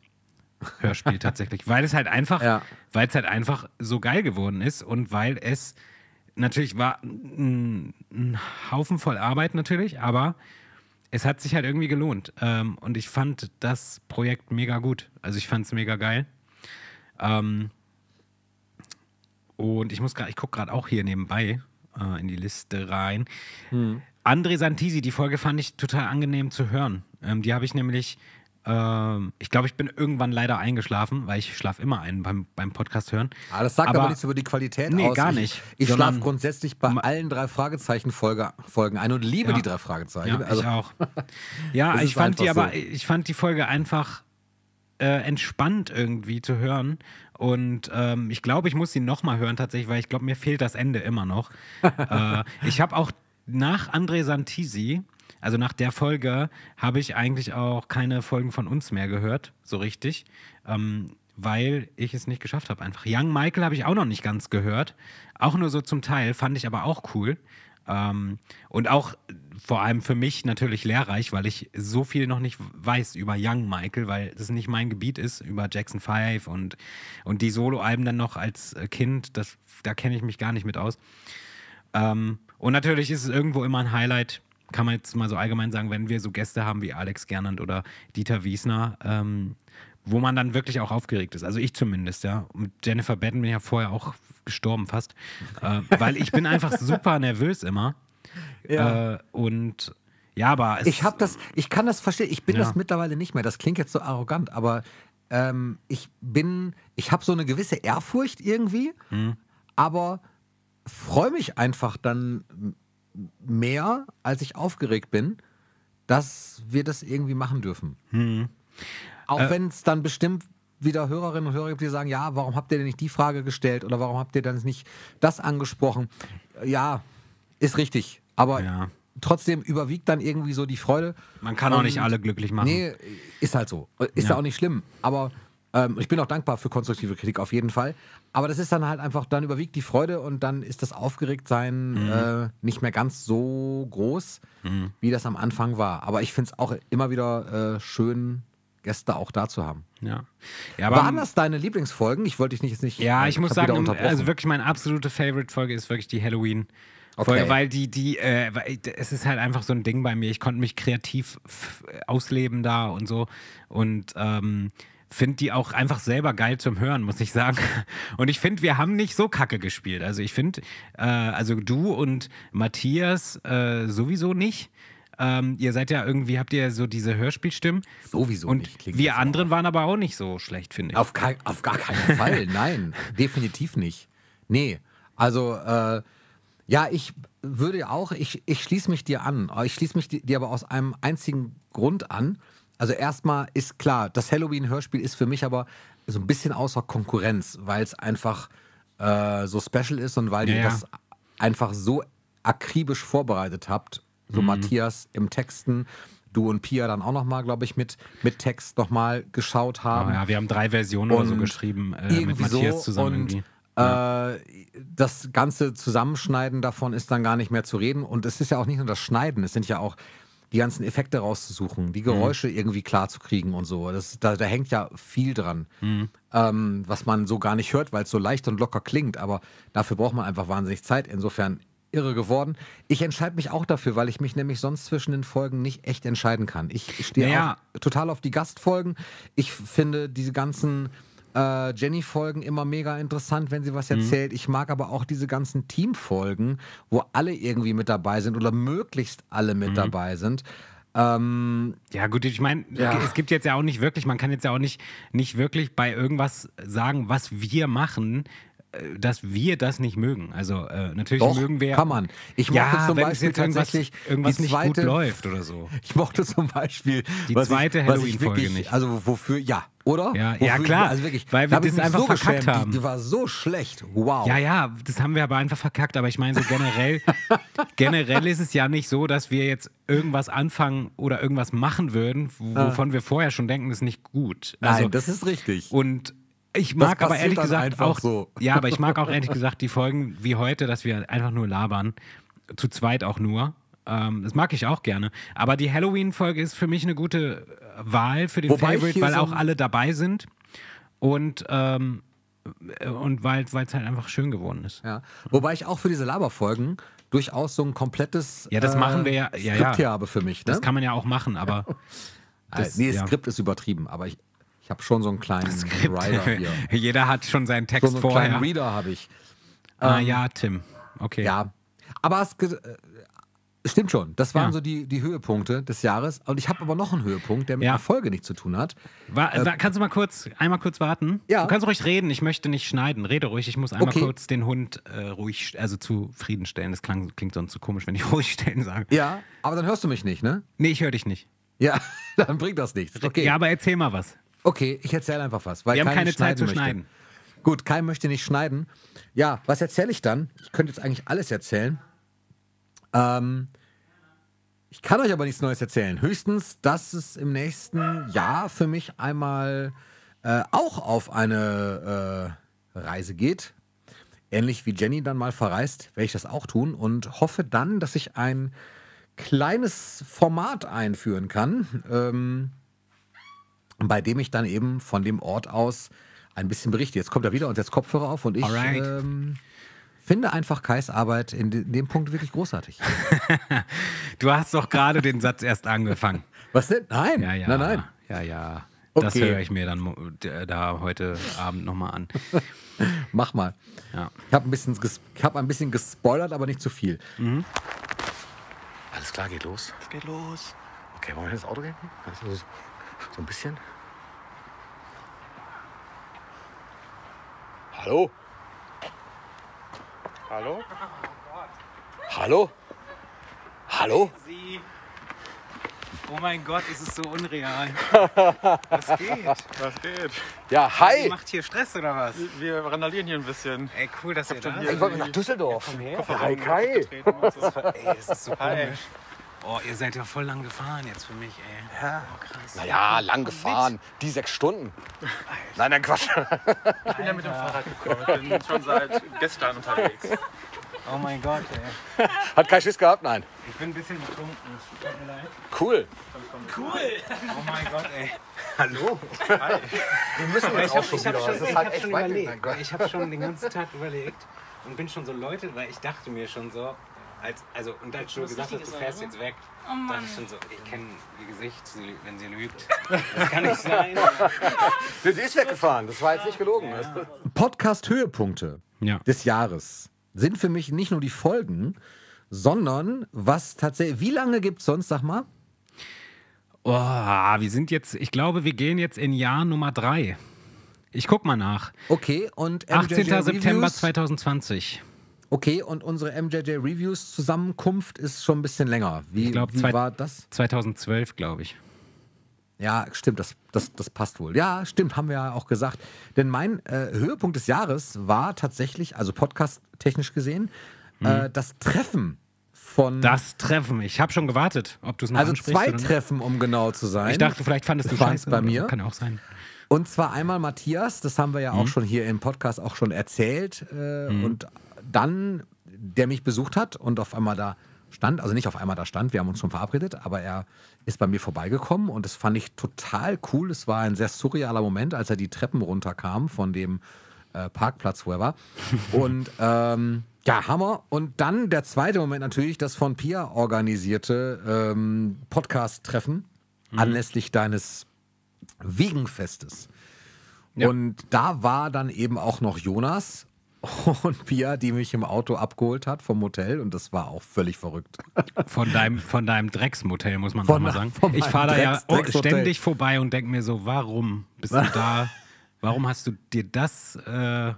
Hörspiel tatsächlich, weil es halt einfach, ja. weil es halt einfach so geil geworden ist und weil es natürlich war ein, ein, Haufen voll Arbeit natürlich, aber es hat sich halt irgendwie gelohnt ähm, und ich fand das Projekt mega gut. Also ich fand es mega geil. Ähm, und ich muss gerade, ich gucke gerade auch hier nebenbei äh, in die Liste rein. Hm. André Santisi, die Folge fand ich total angenehm zu hören. Ähm, die habe ich nämlich ähm, ich glaube, ich bin irgendwann leider eingeschlafen, weil ich schlafe immer ein beim, beim Podcast hören. Ah, das sagt aber, aber nichts über die Qualität nee, aus. gar nicht. Ich, ich schlafe grundsätzlich bei allen drei Fragezeichen-Folgen ein und liebe ja, die drei Fragezeichen. Ja, also, ich auch. ja, ich fand die so. aber, ich fand die Folge einfach äh, entspannt irgendwie zu hören. Und ähm, ich glaube, ich muss sie nochmal hören tatsächlich, weil ich glaube, mir fehlt das Ende immer noch. äh, ich habe auch nach André Santisi also nach der Folge habe ich eigentlich auch keine Folgen von uns mehr gehört, so richtig, ähm, weil ich es nicht geschafft habe einfach. Young Michael habe ich auch noch nicht ganz gehört, auch nur so zum Teil, fand ich aber auch cool. Ähm, und auch vor allem für mich natürlich lehrreich, weil ich so viel noch nicht weiß über Young Michael, weil das nicht mein Gebiet ist, über Jackson 5 und, und die Soloalben dann noch als äh, Kind, das, da kenne ich mich gar nicht mit aus. Ähm, und natürlich ist es irgendwo immer ein Highlight, kann man jetzt mal so allgemein sagen, wenn wir so Gäste haben wie Alex Gernand oder Dieter Wiesner, ähm, wo man dann wirklich auch aufgeregt ist. Also ich zumindest, ja. Mit Jennifer Batten bin ich ja vorher auch gestorben fast, äh, weil ich bin einfach super nervös immer. Ja. Äh, und ja, aber ich habe das, ich kann das verstehen. Ich bin ja. das mittlerweile nicht mehr. Das klingt jetzt so arrogant, aber ähm, ich bin, ich habe so eine gewisse Ehrfurcht irgendwie, mhm. aber freue mich einfach dann mehr, als ich aufgeregt bin, dass wir das irgendwie machen dürfen. Hm. Auch äh, wenn es dann bestimmt wieder Hörerinnen und Hörer gibt, die sagen, ja, warum habt ihr denn nicht die Frage gestellt oder warum habt ihr dann nicht das angesprochen? Ja, ist richtig. Aber ja. trotzdem überwiegt dann irgendwie so die Freude. Man kann und auch nicht alle glücklich machen. Nee, ist halt so. Ist ja auch nicht schlimm. Aber ähm, ich bin auch dankbar für konstruktive Kritik auf jeden Fall. Aber das ist dann halt einfach, dann überwiegt die Freude und dann ist das Aufgeregtsein mhm. äh, nicht mehr ganz so groß, mhm. wie das am Anfang war. Aber ich finde es auch immer wieder äh, schön, Gäste auch da zu haben. Ja. ja Waren das deine Lieblingsfolgen? Ich wollte dich nicht, jetzt nicht. Ja, äh, ich, muss sagen, also wirklich meine absolute Favorite-Folge ist wirklich die Halloween. Folge, okay. weil die, die, äh, es ist halt einfach so ein Ding bei mir. Ich konnte mich kreativ ausleben da und so. Und ähm, finde die auch einfach selber geil zum Hören, muss ich sagen. Und ich finde, wir haben nicht so kacke gespielt. Also ich finde, äh, also du und Matthias äh, sowieso nicht. Ähm, ihr seid ja irgendwie, habt ihr so diese Hörspielstimmen. Sowieso und nicht. Klingt wir anderen auch. waren aber auch nicht so schlecht, finde ich. Auf, kein, auf, gar keinen Fall, nein. Definitiv nicht. Nee, also äh, ja, ich würde auch, ich, ich schließe mich dir an. Ich schließe mich dir aber aus einem einzigen Grund an. Also erstmal ist klar, das Halloween-Hörspiel ist für mich aber so ein bisschen außer Konkurrenz, weil es einfach äh, so special ist und weil ja, ihr ja. das einfach so akribisch vorbereitet habt. So mhm. Matthias im Texten, du und Pia dann auch nochmal, glaube ich, mit, mit Text nochmal geschaut ah, haben. Ja, ja, wir haben drei Versionen oder so geschrieben äh, mit Matthias so zusammen. Und, äh, ja. das ganze Zusammenschneiden davon ist dann gar nicht mehr zu reden. Und es ist ja auch nicht nur das Schneiden, es sind ja auch die ganzen Effekte rauszusuchen, die mhm. Geräusche mhm. irgendwie klar zu kriegen und so. Das, da, da hängt ja viel dran, mhm. ähm, was man so gar nicht hört, weil es so leicht und locker klingt. Aber dafür braucht man einfach wahnsinnig Zeit. Insofern irre geworden. Ich entscheide mich auch dafür, weil ich mich nämlich sonst zwischen den Folgen nicht echt entscheiden kann. Ich stehe naja. total auf die Gastfolgen. Ich finde diese ganzen äh, Jenny-Folgen immer mega interessant, wenn sie was mhm. erzählt. Mhm. Ich mag aber auch diese ganzen Team-Folgen, wo alle irgendwie mit dabei sind oder möglichst alle mit mhm. dabei sind. Ähm, ja, gut, ich meine, ja. es gibt jetzt ja auch nicht wirklich, man kann jetzt ja auch nicht, nicht wirklich bei irgendwas sagen, was wir machen, dass wir das nicht mögen. Also äh, natürlich Doch, mögen wir. Kann man. Ich mochte ja, zum Beispiel tatsächlich irgendwas, irgendwas zweite, nicht gut läuft oder so. Ich mochte zum Beispiel die zweite Halloween-Folge nicht. Also wofür? Ja, oder? Ja, ja klar. Ich, also wirklich, weil wir das einfach so verkackt geschämt. haben. Die, die, war so schlecht. Wow. Ja, ja, das haben wir aber einfach verkackt. Aber ich meine, so generell, generell ist es ja nicht so, dass wir jetzt irgendwas anfangen oder irgendwas machen würden, ah. wovon ah. wir vorher schon denken, ist nicht gut. Also, Nein, das ist richtig. Und ich mag aber ehrlich gesagt auch so. Ja, aber ich mag auch ehrlich gesagt die Folgen wie heute, dass wir einfach nur labern. Zu zweit auch nur. Ähm, das mag ich auch gerne. Aber die Halloween-Folge ist für mich eine gute äh, Wahl für den Wobei Favorite, weil so auch alle dabei sind. Und ähm, äh, und weil es halt einfach schön geworden ist. Ja. Wobei ich auch für diese Laberfolgen durchaus so ein komplettes ja, das äh, machen wir ja, Skript ja, ja. habe für mich. Ne? Das kann man ja auch machen, aber. Das, nee, das ja. Skript ist übertrieben, aber ich, ich habe schon so einen kleinen Skript. Rider hier. Jeder hat schon seinen Text schon so einen kleinen Reader habe ich. Ah ähm, ja, Tim. Okay. Ja. Aber es äh, stimmt schon. Das waren ja. so die, die Höhepunkte des Jahres. Und ich habe aber noch einen Höhepunkt, der mit ja. Erfolge nichts zu tun hat. War, äh, kannst du mal kurz, einmal kurz warten? Ja. Du kannst ruhig reden. Ich möchte nicht schneiden. Rede ruhig. Ich muss einmal okay. kurz den Hund äh, ruhig, also zufriedenstellen. Das klang, klingt sonst so komisch, wenn ich ruhig stellen sage. Ja, aber dann hörst du mich nicht, ne? Nee, ich höre dich nicht. Ja, dann bringt das nichts. Okay. Ja, aber erzähl mal was. Okay, ich erzähle einfach was. Weil Wir haben keine Zeit zu möchte. schneiden. Gut, Kai möchte nicht schneiden. Ja, was erzähle ich dann? Ich könnte jetzt eigentlich alles erzählen. Ähm, ich kann euch aber nichts Neues erzählen. Höchstens, dass es im nächsten Jahr für mich einmal äh, auch auf eine äh, Reise geht. Ähnlich wie Jenny dann mal verreist, werde ich das auch tun und hoffe dann, dass ich ein kleines Format einführen kann. Ähm, bei dem ich dann eben von dem Ort aus ein bisschen berichte. Jetzt kommt er wieder und setzt Kopfhörer auf und ich ähm, finde einfach Kais Arbeit in dem Punkt wirklich großartig. du hast doch gerade den Satz erst angefangen. Was denn? Nein. Ja, ja. Nein, nein. Ja, ja. Okay. Das höre ich mir dann da heute Abend nochmal an. Mach mal. Ja. Ich habe ein, bisschen hab ein bisschen gespoilert, aber nicht zu viel. Mhm. Alles klar, geht los. Es geht los. Okay, wollen wir ins Auto gehen? Also, so ein bisschen. Hallo? Hallo? Oh Hallo? Hallo? Sie. Oh mein Gott, ist es so unreal. Was geht? Was geht? Ja, hi! Ihr macht hier Stress oder was? Wir randalieren hier ein bisschen. Ey, cool, dass ihr da seid. Ich wollte nach Düsseldorf. Ja, hi, Kai. Ey, es ist so hi. komisch. Oh, ihr seid ja voll lang gefahren jetzt für mich, ey. Ja. Oh, krass. Naja, lang gefahren. Die sechs Stunden. Nein, nein, Quatsch. Ich bin ja mit dem Fahrrad gekommen. Ich bin schon seit gestern unterwegs. Oh mein Gott, ey. Hat kein Schiss gehabt? Nein. Ich bin ein bisschen betrunken. Es tut mir leid. Cool. Cool. Oh mein Gott, ey. Hallo. Hi. Wir müssen jetzt auch schon wieder. das ist halt echt weit. Ich habe schon den ganzen Tag überlegt und bin schon so Leute, weil ich dachte mir schon so, als, also, und als halt du gesagt hast, du fährst sein, jetzt weg, oh Mann. dachte ich schon so, ich kenne ihr Gesicht, wenn sie lügt. Das kann nicht sein. sie ist weggefahren, das war jetzt nicht gelogen. Ja. Podcast-Höhepunkte ja. des Jahres sind für mich nicht nur die Folgen, sondern was tatsächlich, wie lange gibt es sonst, sag mal? Oh, wir sind jetzt, ich glaube, wir gehen jetzt in Jahr Nummer drei. Ich guck mal nach. Okay, und 18. September 2020. Okay, und unsere MJJ Reviews Zusammenkunft ist schon ein bisschen länger. Wie, ich glaub, wie war das? 2012, glaube ich. Ja, stimmt, das, das, das passt wohl. Ja, stimmt, haben wir ja auch gesagt. Denn mein äh, Höhepunkt des Jahres war tatsächlich, also podcast-technisch gesehen, äh, mhm. äh, das Treffen von. Das Treffen, ich habe schon gewartet, ob du es noch Also zwei Treffen, um genau zu sein. Ich dachte, vielleicht fandest du es bei mir. Kann auch sein. Und zwar einmal Matthias, das haben wir ja mhm. auch schon hier im Podcast auch schon erzählt äh, mhm. und dann, der mich besucht hat und auf einmal da stand, also nicht auf einmal da stand, wir haben uns schon verabredet, aber er ist bei mir vorbeigekommen und das fand ich total cool. Es war ein sehr surrealer Moment, als er die Treppen runterkam von dem äh, Parkplatz, wo er war. und ähm, ja, Hammer. Und dann der zweite Moment natürlich, das von Pia organisierte ähm, Podcast-Treffen mhm. anlässlich deines Wiegenfestes. Ja. Und da war dann eben auch noch Jonas und Pia, die mich im Auto abgeholt hat vom Motel und das war auch völlig verrückt. Von deinem, von deinem Drecksmotel, muss man mal sagen. Ich fahre da ja oh, ständig vorbei und denke mir so, warum bist du da? Warum hast du dir das äh,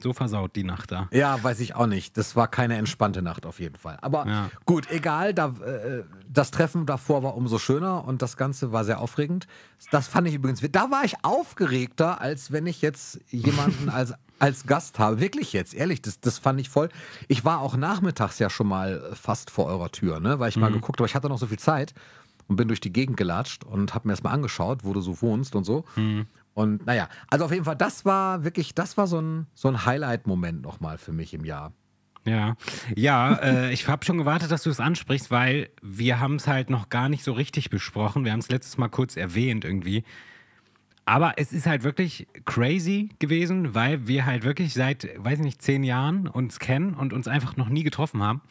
so versaut, die Nacht da? Ja, weiß ich auch nicht. Das war keine entspannte Nacht auf jeden Fall. Aber ja. gut, egal, da, äh, das Treffen davor war umso schöner und das Ganze war sehr aufregend. Das fand ich übrigens, da war ich aufgeregter, als wenn ich jetzt jemanden als als Gast habe. Wirklich jetzt, ehrlich, das, das fand ich voll. Ich war auch nachmittags ja schon mal äh, fast vor eurer Tür, ne? weil ich mhm. mal geguckt habe, ich hatte noch so viel Zeit und bin durch die Gegend gelatscht und habe mir erstmal angeschaut, wo du so wohnst und so. Mhm. Und naja, also auf jeden Fall, das war wirklich, das war so ein, so ein Highlight-Moment nochmal für mich im Jahr. Ja, ja, äh, ich habe schon gewartet, dass du es ansprichst, weil wir haben es halt noch gar nicht so richtig besprochen. Wir haben es letztes Mal kurz erwähnt irgendwie. Aber es ist halt wirklich crazy gewesen, weil wir halt wirklich seit, weiß ich nicht, zehn Jahren uns kennen und uns einfach noch nie getroffen haben.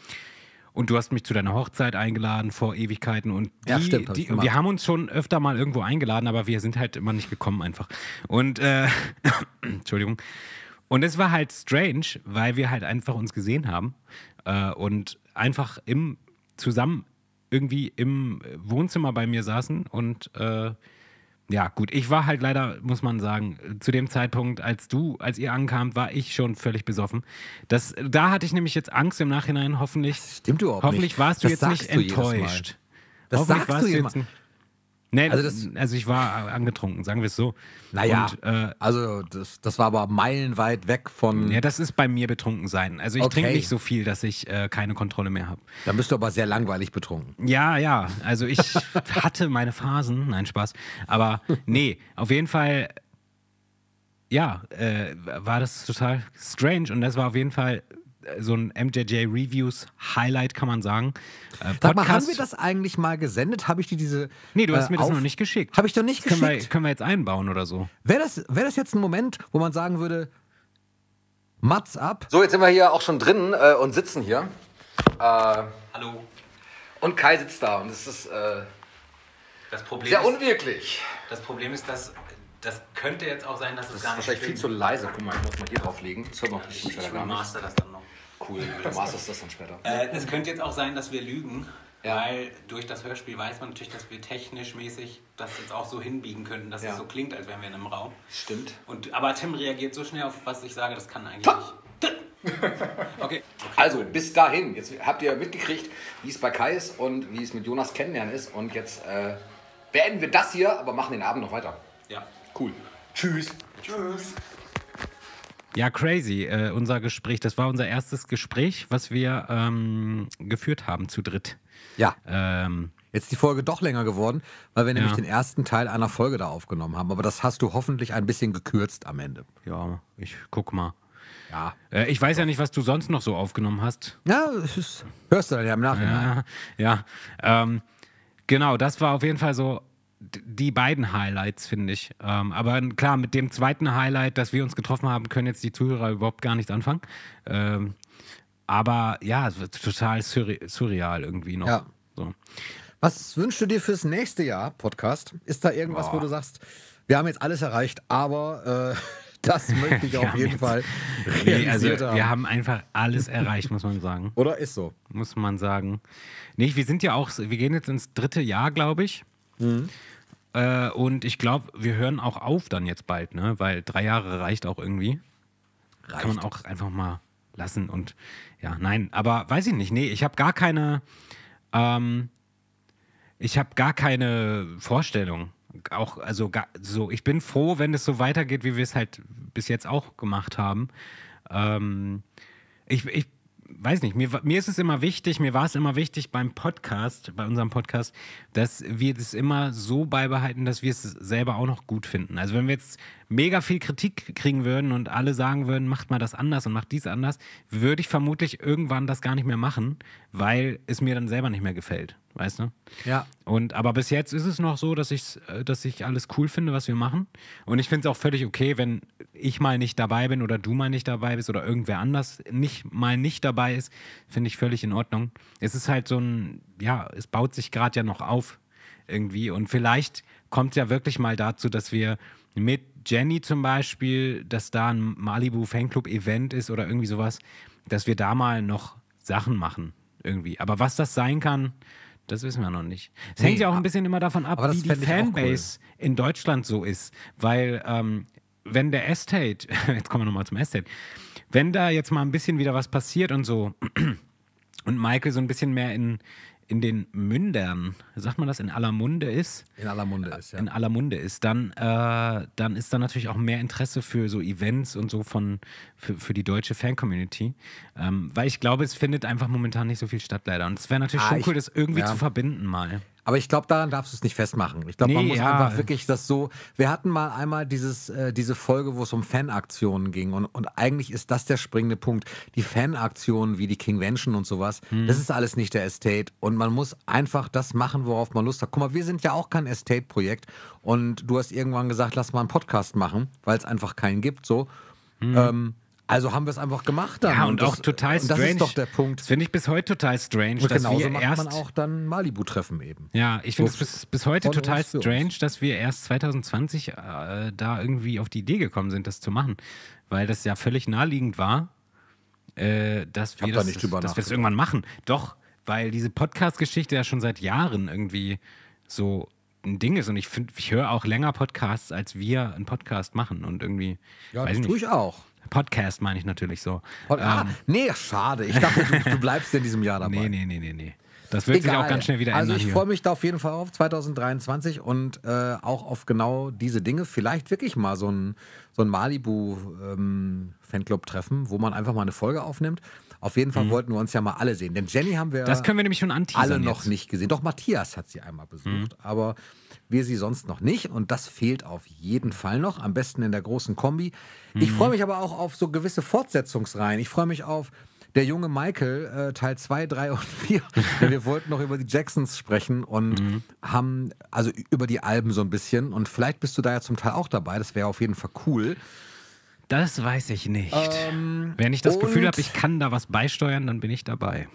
Und du hast mich zu deiner Hochzeit eingeladen vor Ewigkeiten. Und die, ja, stimmt, die, wir haben uns schon öfter mal irgendwo eingeladen, aber wir sind halt immer nicht gekommen einfach. Und äh, Entschuldigung. Und es war halt strange, weil wir halt einfach uns gesehen haben äh, und einfach im zusammen irgendwie im Wohnzimmer bei mir saßen und äh, ja, gut, ich war halt leider, muss man sagen, zu dem Zeitpunkt, als du, als ihr ankamt, war ich schon völlig besoffen. Das, da hatte ich nämlich jetzt Angst im Nachhinein, hoffentlich. Das stimmt überhaupt Hoffentlich nicht. warst du das jetzt nicht enttäuscht. Das hoffentlich sagst du jetzt. Nee, also, das, also ich war angetrunken, sagen wir es so. Naja, und, äh, also das, das war aber meilenweit weg von... Ja, das ist bei mir betrunken sein. Also ich okay. trinke nicht so viel, dass ich äh, keine Kontrolle mehr habe. Dann bist du aber sehr langweilig betrunken. Ja, ja. Also ich hatte meine Phasen. Nein, Spaß. Aber nee, auf jeden Fall ja, äh, war das total strange und das war auf jeden Fall so ein MJJ Reviews Highlight, kann man sagen. Äh, Sag mal, haben wir das eigentlich mal gesendet? Habe ich dir diese. Nee, du hast äh, mir das noch nicht geschickt. Habe ich doch nicht das geschickt. Können wir, können wir, jetzt einbauen oder so? Wäre das, wär das jetzt ein Moment, wo man sagen würde, Mats ab? So, jetzt sind wir hier auch schon drin äh, und sitzen hier. Äh, Hallo. Und Kai sitzt da und es ist. Äh, das Problem sehr ist, unwirklich. Das Problem ist, dass das könnte jetzt auch sein, dass das es gar nicht. Das ist wahrscheinlich viel zu leise. Guck mal, ich muss mal hier drauflegen. Das hört man ja, ich, ich, ich master das dann noch. Cool, du machst das dann später. Äh, es könnte jetzt auch sein, dass wir lügen, ja. weil durch das Hörspiel weiß man natürlich, dass wir technisch mäßig das jetzt auch so hinbiegen könnten, dass ja. es so klingt, als wären wir in einem Raum. Stimmt. Und, aber Tim reagiert so schnell auf was ich sage, das kann eigentlich ha! nicht. Okay. okay. Also, bis dahin. Jetzt habt ihr mitgekriegt, wie es bei Kai ist und wie es mit Jonas kennenlernen ist. Und jetzt äh, beenden wir das hier, aber machen den Abend noch weiter. Ja. Cool. Tschüss. Tschüss. Ja, crazy. Äh, unser Gespräch, das war unser erstes Gespräch, was wir ähm, geführt haben zu dritt. Ja. Ähm, Jetzt die Folge doch länger geworden, weil wir ja. nämlich den ersten Teil einer Folge da aufgenommen haben. Aber das hast du hoffentlich ein bisschen gekürzt am Ende. Ja, ich guck mal. Ja. Äh, ich weiß ja nicht, was du sonst noch so aufgenommen hast. Ja, hörst du dann ja im Nachhinein. Ja, ja. Ähm, genau, das war auf jeden Fall so die beiden Highlights, finde ich. Ähm, aber klar, mit dem zweiten Highlight, dass wir uns getroffen haben, können jetzt die Zuhörer überhaupt gar nichts anfangen. Ähm, aber ja, es wird total surri surreal irgendwie noch. Ja. So. Was wünschst du dir fürs nächste Jahr, Podcast? Ist da irgendwas, Boah. wo du sagst, wir haben jetzt alles erreicht, aber äh, das möchte ich auf jeden jetzt, Fall nee, also, haben. Wir haben einfach alles erreicht, muss man sagen. Oder ist so. Muss man sagen. Nee, wir sind ja auch, wir gehen jetzt ins dritte Jahr, glaube ich. Mhm. Äh, und ich glaube, wir hören auch auf dann jetzt bald, ne? Weil drei Jahre reicht auch irgendwie. Reicht. Kann man auch einfach mal lassen und ja, nein, aber weiß ich nicht. Nee, ich habe gar keine, ähm, ich habe gar keine Vorstellung. Auch, also gar, so, ich bin froh, wenn es so weitergeht, wie wir es halt bis jetzt auch gemacht haben. Ähm, ich, ich weiß nicht, mir, mir ist es immer wichtig, mir war es immer wichtig beim Podcast, bei unserem Podcast, dass wir das immer so beibehalten, dass wir es selber auch noch gut finden. Also wenn wir jetzt mega viel Kritik kriegen würden und alle sagen würden, macht mal das anders und macht dies anders, würde ich vermutlich irgendwann das gar nicht mehr machen, weil es mir dann selber nicht mehr gefällt. Weißt du? Ja. Und aber bis jetzt ist es noch so, dass ich, äh, dass ich alles cool finde, was wir machen. Und ich finde es auch völlig okay, wenn ich mal nicht dabei bin oder du mal nicht dabei bist oder irgendwer anders nicht mal nicht dabei ist, finde ich völlig in Ordnung. Es ist halt so ein, ja, es baut sich gerade ja noch auf irgendwie. Und vielleicht kommt es ja wirklich mal dazu, dass wir mit Jenny zum Beispiel, dass da ein Malibu Fanclub Event ist oder irgendwie sowas, dass wir da mal noch Sachen machen irgendwie. Aber was das sein kann, das wissen wir noch nicht. Es nee, hängt ja auch ein bisschen immer davon ab, wie die Fanbase cool. in Deutschland so ist. Weil ähm, wenn der Estate, jetzt kommen wir nochmal zum Estate, wenn da jetzt mal ein bisschen wieder was passiert und so und Michael so ein bisschen mehr in, in den Mündern, sagt man das, in aller Munde ist. In aller Munde ist, ja. In aller Munde ist, dann, äh, dann ist da natürlich auch mehr Interesse für so Events und so von, für, für die deutsche Fan-Community. Ähm, weil ich glaube, es findet einfach momentan nicht so viel statt, leider. Und es wäre natürlich ah, schon ich, cool, das irgendwie ja. zu verbinden mal. Aber ich glaube, daran darfst du es nicht festmachen. Ich glaube, nee, man muss ja. einfach wirklich das so. Wir hatten mal einmal dieses, äh, diese Folge, wo es um Fanaktionen ging. Und, und eigentlich ist das der springende Punkt. Die Fanaktionen wie die Kingvention und sowas, hm. das ist alles nicht der Estate. Und man muss einfach das machen, worauf man Lust hat. Guck mal, wir sind ja auch kein Estate-Projekt. Und du hast irgendwann gesagt, lass mal einen Podcast machen, weil es einfach keinen gibt. So. Hm. Ähm, also haben wir es einfach gemacht dann. Ja, und, und das, auch total strange. Das ist doch der Punkt. finde ich bis heute total strange. Und dass genauso wir macht erst, man auch dann Malibu-Treffen eben. Ja, ich finde es bis, bis heute total strange, dass wir erst 2020 äh, da irgendwie auf die Idee gekommen sind, das zu machen. Weil das ja völlig naheliegend war, äh, dass wir das, da dass, dass wir das irgendwann machen. Doch, weil diese Podcast-Geschichte ja schon seit Jahren irgendwie so ein Ding ist. Und ich, find, ich höre auch länger Podcasts, als wir einen Podcast machen. Und irgendwie. Ja, das tue ich auch. Podcast meine ich natürlich so. Pod ah, ähm, nee, schade. Ich dachte, du, du, bleibst in diesem Jahr dabei. Nee, nee, nee, nee, Das wird Egal. sich auch ganz schnell wieder also ändern. Also ich freue mich da auf jeden Fall auf 2023 und äh, auch auf genau diese Dinge. Vielleicht wirklich mal so ein, so ein Malibu-Fanclub-Treffen, ähm, wo man einfach mal eine Folge aufnimmt. Auf jeden Fall mhm. wollten wir uns ja mal alle sehen. Denn Jenny haben wir, das können wir nämlich schon alle noch jetzt. nicht gesehen. Doch Matthias hat sie einmal besucht. Mhm. Aber wir sie sonst noch nicht. Und das fehlt auf jeden Fall noch, am besten in der großen Kombi. Mhm. Ich freue mich aber auch auf so gewisse Fortsetzungsreihen. Ich freue mich auf der junge Michael, äh, Teil 2, 3 und 4. wir wollten noch über die Jacksons sprechen und mhm. haben also über die Alben so ein bisschen. Und vielleicht bist du da ja zum Teil auch dabei. Das wäre auf jeden Fall cool. Das weiß ich nicht. Ähm, Wenn ich das Gefühl habe, ich kann da was beisteuern, dann bin ich dabei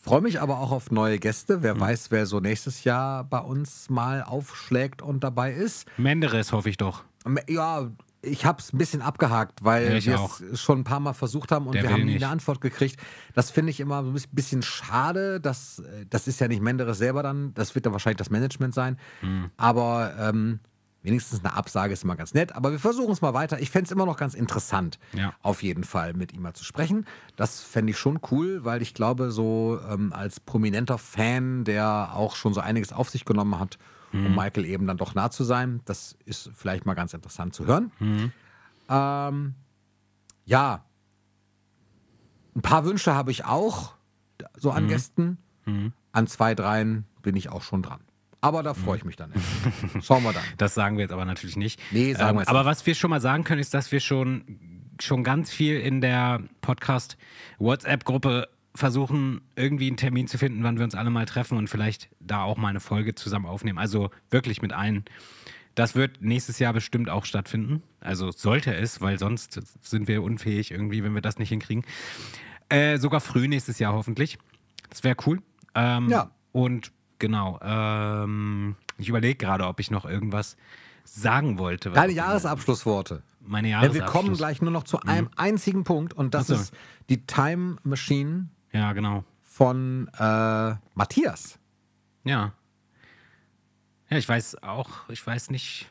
freue mich aber auch auf neue Gäste. Wer mhm. weiß, wer so nächstes Jahr bei uns mal aufschlägt und dabei ist. Menderes hoffe ich doch. Ja, ich habe es ein bisschen abgehakt, weil ja, wir es schon ein paar Mal versucht haben und Der wir haben nie eine Antwort gekriegt. Das finde ich immer ein bisschen schade. Dass, äh, das ist ja nicht Menderes selber dann, das wird dann wahrscheinlich das Management sein. Mhm. Aber ähm, Wenigstens eine Absage ist immer ganz nett, aber wir versuchen es mal weiter. Ich fände es immer noch ganz interessant, ja. auf jeden Fall mit ihm mal zu sprechen. Das fände ich schon cool, weil ich glaube, so ähm, als prominenter Fan, der auch schon so einiges auf sich genommen hat, mhm. um Michael eben dann doch nah zu sein, das ist vielleicht mal ganz interessant zu hören. Mhm. Ähm, ja, ein paar Wünsche habe ich auch so an mhm. Gästen. Mhm. An zwei, dreien bin ich auch schon dran. Aber da freue ich mhm. mich dann. Schauen wir dann. Das sagen wir jetzt aber natürlich nicht. Nee, sagen ähm, wir ähm, Aber nicht. was wir schon mal sagen können, ist, dass wir schon, schon ganz viel in der Podcast-WhatsApp-Gruppe versuchen, irgendwie einen Termin zu finden, wann wir uns alle mal treffen und vielleicht da auch mal eine Folge zusammen aufnehmen. Also wirklich mit allen. Das wird nächstes Jahr bestimmt auch stattfinden. Also sollte es, weil sonst sind wir unfähig irgendwie, wenn wir das nicht hinkriegen. Äh, sogar früh nächstes Jahr hoffentlich. Das wäre cool. Ähm, ja. Und Genau. Ähm, ich überlege gerade, ob ich noch irgendwas sagen wollte. Deine Jahresabschlussworte. Meine Jahresabschluss. wir kommen gleich nur noch zu einem mhm. einzigen Punkt und das so. ist die Time Machine. Ja, genau. Von äh, Matthias. Ja. Ja, ich weiß auch, ich weiß nicht,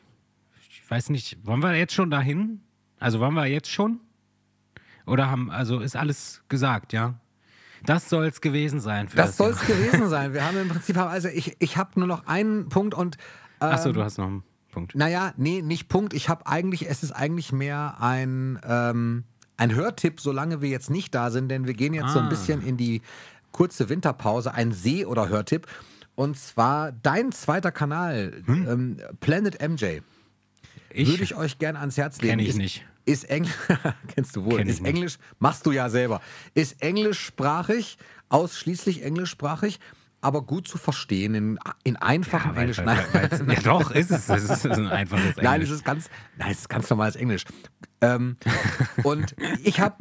ich weiß nicht, wollen wir jetzt schon dahin? Also wollen wir jetzt schon? Oder haben, also ist alles gesagt, ja? Das soll es gewesen sein. das soll es gewesen sein. Wir haben im Prinzip, also ich, ich habe nur noch einen Punkt und. Ähm, Achso, du hast noch einen Punkt. Naja, nee, nicht Punkt. Ich habe eigentlich, es ist eigentlich mehr ein, ähm, ein Hörtipp, solange wir jetzt nicht da sind, denn wir gehen jetzt ah. so ein ah. bisschen in die kurze Winterpause, ein See- oder Hörtipp. Und zwar dein zweiter Kanal, hm? ähm, Planet MJ. Ich Würde ich euch gerne ans Herz legen. Kenne ich nicht. Ist Englisch, kennst du wohl, Kenn ist Englisch, machst du ja selber, ist englischsprachig, ausschließlich englischsprachig aber gut zu verstehen in, in einfachem ja, Englisch. Weil, weil, ja, doch, ist es. Es ist, ein einfaches Englisch. Nein, es ist ganz, nein, es ist ganz normales Englisch. Ähm, und ich habe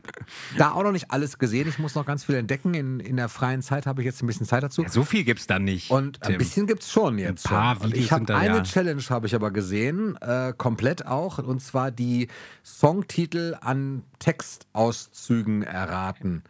da auch noch nicht alles gesehen. Ich muss noch ganz viel entdecken. In, in der freien Zeit habe ich jetzt ein bisschen Zeit dazu. Ja, so viel gibt es da nicht. Und Tim. ein bisschen gibt es schon jetzt. Ein paar schon. ich habe eine ja. Challenge habe ich aber gesehen, äh, komplett auch. Und zwar die Songtitel an Textauszügen erraten.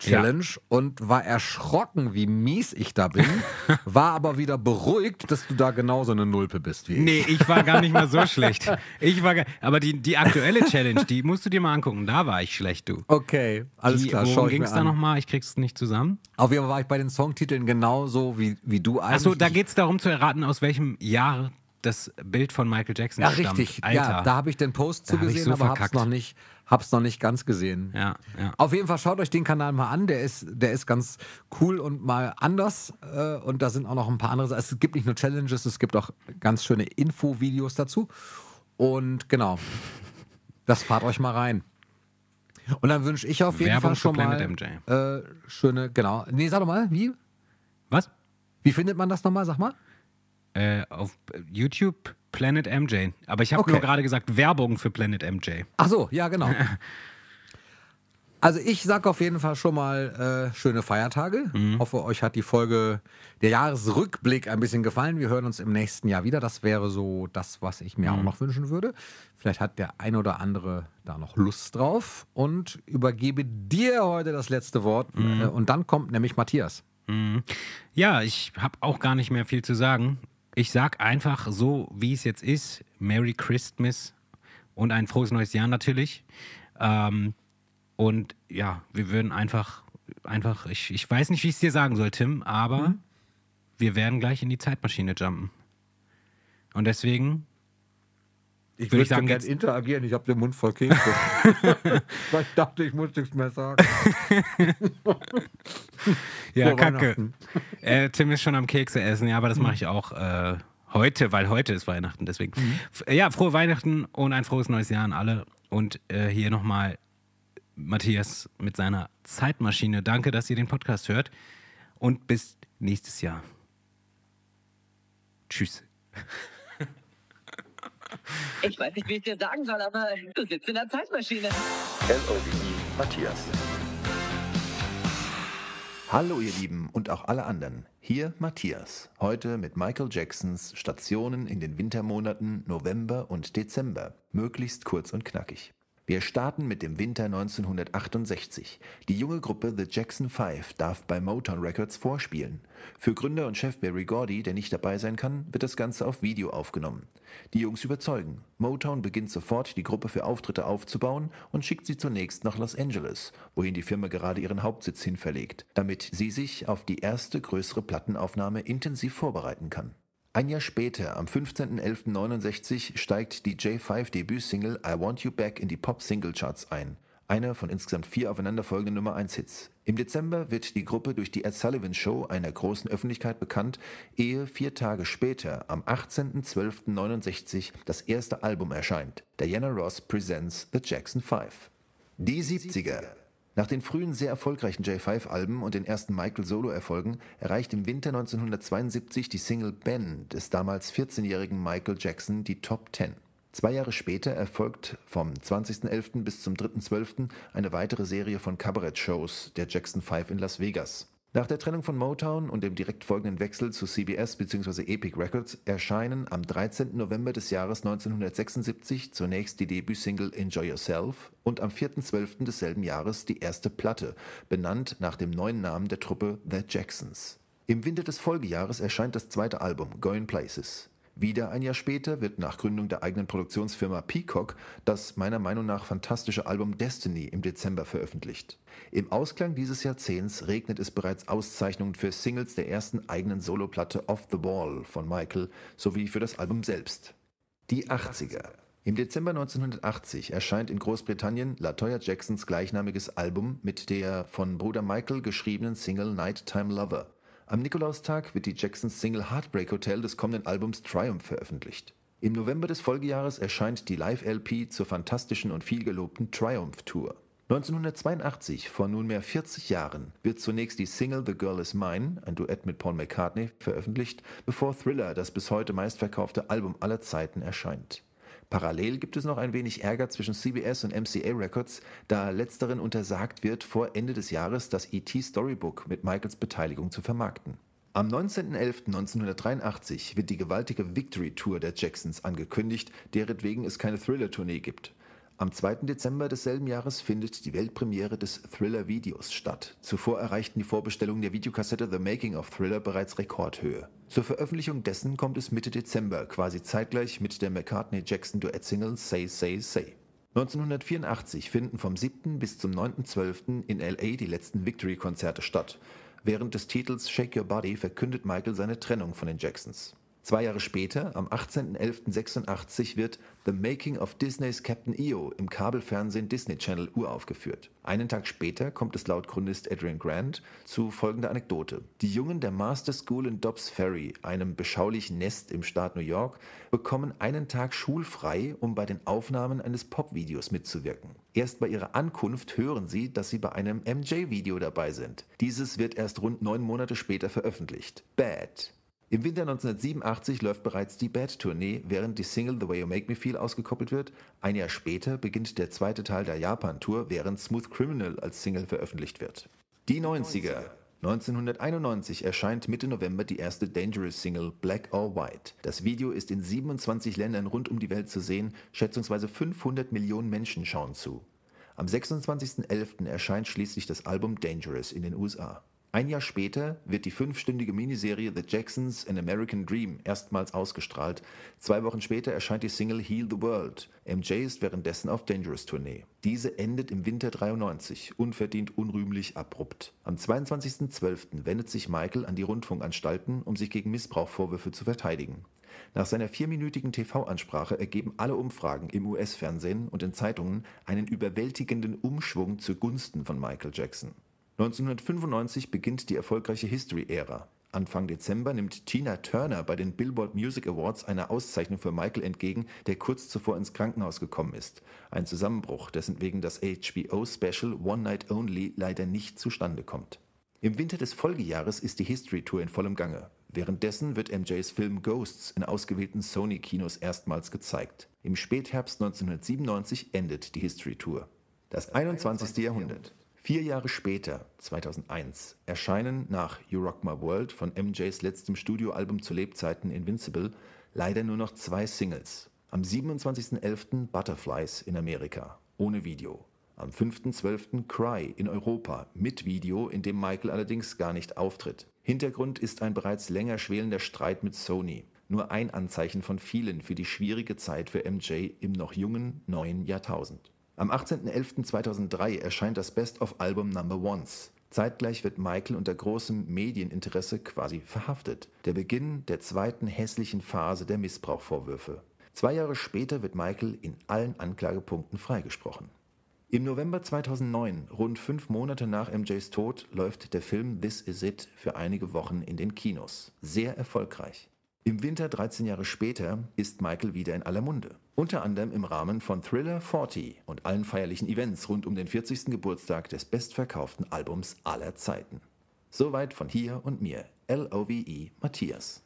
Challenge ja. und war erschrocken, wie mies ich da bin, war aber wieder beruhigt, dass du da genauso eine Nulpe bist wie ich. Nee, ich war gar nicht mal so schlecht. Ich war aber die, die aktuelle Challenge, die musst du dir mal angucken, da war ich schlecht, du. Okay, alles die, klar, worum ging es da nochmal? Ich krieg's nicht zusammen. Auf jeden Fall war ich bei den Songtiteln genauso wie, wie du eigentlich. Achso, da geht's darum zu erraten, aus welchem Jahr das Bild von Michael Jackson ja, stammt. Richtig, Alter, ja, da habe ich den Post zugesehen, so aber verkackt. hab's noch nicht Hab's noch nicht ganz gesehen. Ja, ja. Auf jeden Fall schaut euch den Kanal mal an. Der ist, der ist ganz cool und mal anders. Äh, und da sind auch noch ein paar andere. Es gibt nicht nur Challenges, es gibt auch ganz schöne Infovideos dazu. Und genau, das fahrt euch mal rein. Und dann wünsche ich auf jeden Werbung Fall schon mal äh, schöne, genau. Nee, sag doch mal, wie? Was? Wie findet man das nochmal? Sag mal. Äh, auf YouTube Planet MJ. Aber ich habe okay. nur gerade gesagt Werbung für Planet MJ. Ach so, ja, genau. also ich sage auf jeden Fall schon mal äh, schöne Feiertage. Mhm. Hoffe, euch hat die Folge der Jahresrückblick ein bisschen gefallen. Wir hören uns im nächsten Jahr wieder. Das wäre so das, was ich mir mhm. auch noch wünschen würde. Vielleicht hat der ein oder andere da noch Lust drauf und übergebe dir heute das letzte Wort. Mhm. Äh, und dann kommt nämlich Matthias. Mhm. Ja, ich habe auch gar nicht mehr viel zu sagen ich sag einfach so, wie es jetzt ist: Merry Christmas und ein frohes neues Jahr natürlich. Ähm, und ja, wir würden einfach, einfach, ich, ich weiß nicht, wie ich es dir sagen soll, Tim, aber mhm. wir werden gleich in die Zeitmaschine jumpen. Und deswegen ich würde sagen, gerne interagieren, ich habe den Mund voll Käse. Weil ich dachte, ich muss nichts mehr sagen. ja, Vor Kacke. Äh, Tim ist schon am Kekse essen, ja, aber das mhm. mache ich auch äh, heute, weil heute ist Weihnachten, deswegen. Mhm. Äh, ja, frohe Weihnachten und ein frohes neues Jahr an alle. Und äh, hier nochmal Matthias mit seiner Zeitmaschine. Danke, dass ihr den Podcast hört und bis nächstes Jahr. Tschüss. Ich weiß nicht, wie ich dir sagen soll, aber du sitzt in der Zeitmaschine. L.O.D.I. Matthias. Hallo ihr Lieben und auch alle anderen. Hier Matthias. Heute mit Michael Jacksons Stationen in den Wintermonaten November und Dezember. Möglichst kurz und knackig. Wir starten mit dem Winter 1968. Die junge Gruppe The Jackson Five darf bei Motown Records vorspielen. Für Gründer und Chef Barry Gordy, der nicht dabei sein kann, wird das Ganze auf Video aufgenommen. Die Jungs überzeugen. Motown beginnt sofort, die Gruppe für Auftritte aufzubauen und schickt sie zunächst nach Los Angeles, wohin die Firma gerade ihren Hauptsitz hin verlegt, damit sie sich auf die erste größere Plattenaufnahme intensiv vorbereiten kann. Ein Jahr später, am 15.11.69, steigt die j 5 debüt single I Want You Back in die Pop-Single-Charts ein, einer von insgesamt vier aufeinanderfolgenden Nummer-1-Hits. Im Dezember wird die Gruppe durch die Ed Sullivan Show einer großen Öffentlichkeit bekannt, ehe vier Tage später, am 18.12.69, das erste Album erscheint, Diana Ross Presents The Jackson 5. Die 70er. Nach den frühen sehr erfolgreichen J5-Alben und den ersten Michael-Solo-Erfolgen erreicht im Winter 1972 die Single Ben des damals 14-jährigen Michael Jackson die Top 10. Zwei Jahre später erfolgt vom 20.11. bis zum 3.12. eine weitere Serie von Kabarett-Shows der Jackson 5 in Las Vegas nach der Trennung von Motown und dem direkt folgenden Wechsel zu CBS bzw. Epic Records erscheinen am 13. November des Jahres 1976 zunächst die Debütsingle Enjoy Yourself und am 4.12. desselben Jahres die erste Platte, benannt nach dem neuen Namen der Truppe The Jacksons. Im Winter des Folgejahres erscheint das zweite Album Going Places wieder ein Jahr später wird nach Gründung der eigenen Produktionsfirma Peacock das meiner Meinung nach fantastische Album Destiny im Dezember veröffentlicht. Im Ausklang dieses Jahrzehnts regnet es bereits Auszeichnungen für Singles der ersten eigenen Soloplatte Off the Wall von Michael sowie für das Album selbst. Die 80er. Im Dezember 1980 erscheint in Großbritannien Latoya Jacksons gleichnamiges Album mit der von Bruder Michael geschriebenen Single Nighttime Lover. Am Nikolaustag wird die Jacksons Single Heartbreak Hotel des kommenden Albums Triumph veröffentlicht. Im November des Folgejahres erscheint die Live-LP zur fantastischen und vielgelobten Triumph Tour. 1982, vor nunmehr 40 Jahren, wird zunächst die Single The Girl Is Mine, ein Duett mit Paul McCartney, veröffentlicht, bevor Thriller, das bis heute meistverkaufte Album aller Zeiten, erscheint. Parallel gibt es noch ein wenig Ärger zwischen CBS und MCA Records, da letzteren untersagt wird, vor Ende des Jahres das ET Storybook mit Michaels Beteiligung zu vermarkten. Am 19.11.1983 wird die gewaltige Victory Tour der Jacksons angekündigt, deretwegen es keine Thriller-Tournee gibt. Am 2. Dezember desselben Jahres findet die Weltpremiere des Thriller-Videos statt. Zuvor erreichten die Vorbestellungen der Videokassette The Making of Thriller bereits Rekordhöhe. Zur Veröffentlichung dessen kommt es Mitte Dezember, quasi zeitgleich mit der mccartney jackson duett single Say Say Say. 1984 finden vom 7. bis zum 9.12. in LA die letzten Victory-Konzerte statt. Während des Titels Shake Your Body verkündet Michael seine Trennung von den Jacksons. Zwei Jahre später, am 18.11.86, wird The Making of Disneys Captain EO im Kabelfernsehen Disney Channel uraufgeführt. Einen Tag später kommt es laut Chronist Adrian Grant zu folgender Anekdote. Die Jungen der Master School in Dobbs Ferry, einem beschaulichen Nest im Staat New York, bekommen einen Tag schulfrei, um bei den Aufnahmen eines Popvideos mitzuwirken. Erst bei ihrer Ankunft hören sie, dass sie bei einem MJ-Video dabei sind. Dieses wird erst rund neun Monate später veröffentlicht. Bad im Winter 1987 läuft bereits die Bad-Tournee, während die Single The Way You Make Me Feel ausgekoppelt wird. Ein Jahr später beginnt der zweite Teil der Japan-Tour, während Smooth Criminal als Single veröffentlicht wird. Die 90er. 1991 erscheint Mitte November die erste Dangerous-Single Black or White. Das Video ist in 27 Ländern rund um die Welt zu sehen, schätzungsweise 500 Millionen Menschen schauen zu. Am 26.11. erscheint schließlich das Album Dangerous in den USA. Ein Jahr später wird die fünfstündige Miniserie The Jacksons An American Dream erstmals ausgestrahlt. Zwei Wochen später erscheint die Single Heal the World. MJ ist währenddessen auf Dangerous Tournee. Diese endet im Winter 93, unverdient unrühmlich abrupt. Am 22.12. wendet sich Michael an die Rundfunkanstalten, um sich gegen Missbrauchvorwürfe zu verteidigen. Nach seiner vierminütigen TV-Ansprache ergeben alle Umfragen im US-Fernsehen und in Zeitungen einen überwältigenden Umschwung zugunsten von Michael Jackson. 1995 beginnt die erfolgreiche History-Ära. Anfang Dezember nimmt Tina Turner bei den Billboard Music Awards eine Auszeichnung für Michael entgegen, der kurz zuvor ins Krankenhaus gekommen ist. Ein Zusammenbruch, dessen wegen das HBO-Special One Night Only leider nicht zustande kommt. Im Winter des Folgejahres ist die History Tour in vollem Gange. Währenddessen wird MJs Film Ghosts in ausgewählten Sony-Kinos erstmals gezeigt. Im Spätherbst 1997 endet die History Tour. Das 21. Jahrhundert. Vier Jahre später, 2001, erscheinen nach You Rock My World von MJs letztem Studioalbum zu Lebzeiten Invincible leider nur noch zwei Singles. Am 27.11. Butterflies in Amerika, ohne Video. Am 5.12. Cry in Europa, mit Video, in dem Michael allerdings gar nicht auftritt. Hintergrund ist ein bereits länger schwelender Streit mit Sony. Nur ein Anzeichen von vielen für die schwierige Zeit für MJ im noch jungen neuen Jahrtausend. Am 18.11.2003 erscheint das Best-of-Album Number Ones. Zeitgleich wird Michael unter großem Medieninteresse quasi verhaftet. Der Beginn der zweiten hässlichen Phase der Missbrauchvorwürfe. Zwei Jahre später wird Michael in allen Anklagepunkten freigesprochen. Im November 2009, rund fünf Monate nach MJs Tod, läuft der Film This Is It für einige Wochen in den Kinos. Sehr erfolgreich. Im Winter 13 Jahre später ist Michael wieder in aller Munde. Unter anderem im Rahmen von Thriller 40 und allen feierlichen Events rund um den 40. Geburtstag des bestverkauften Albums aller Zeiten. Soweit von hier und mir, L-O-V-E Matthias.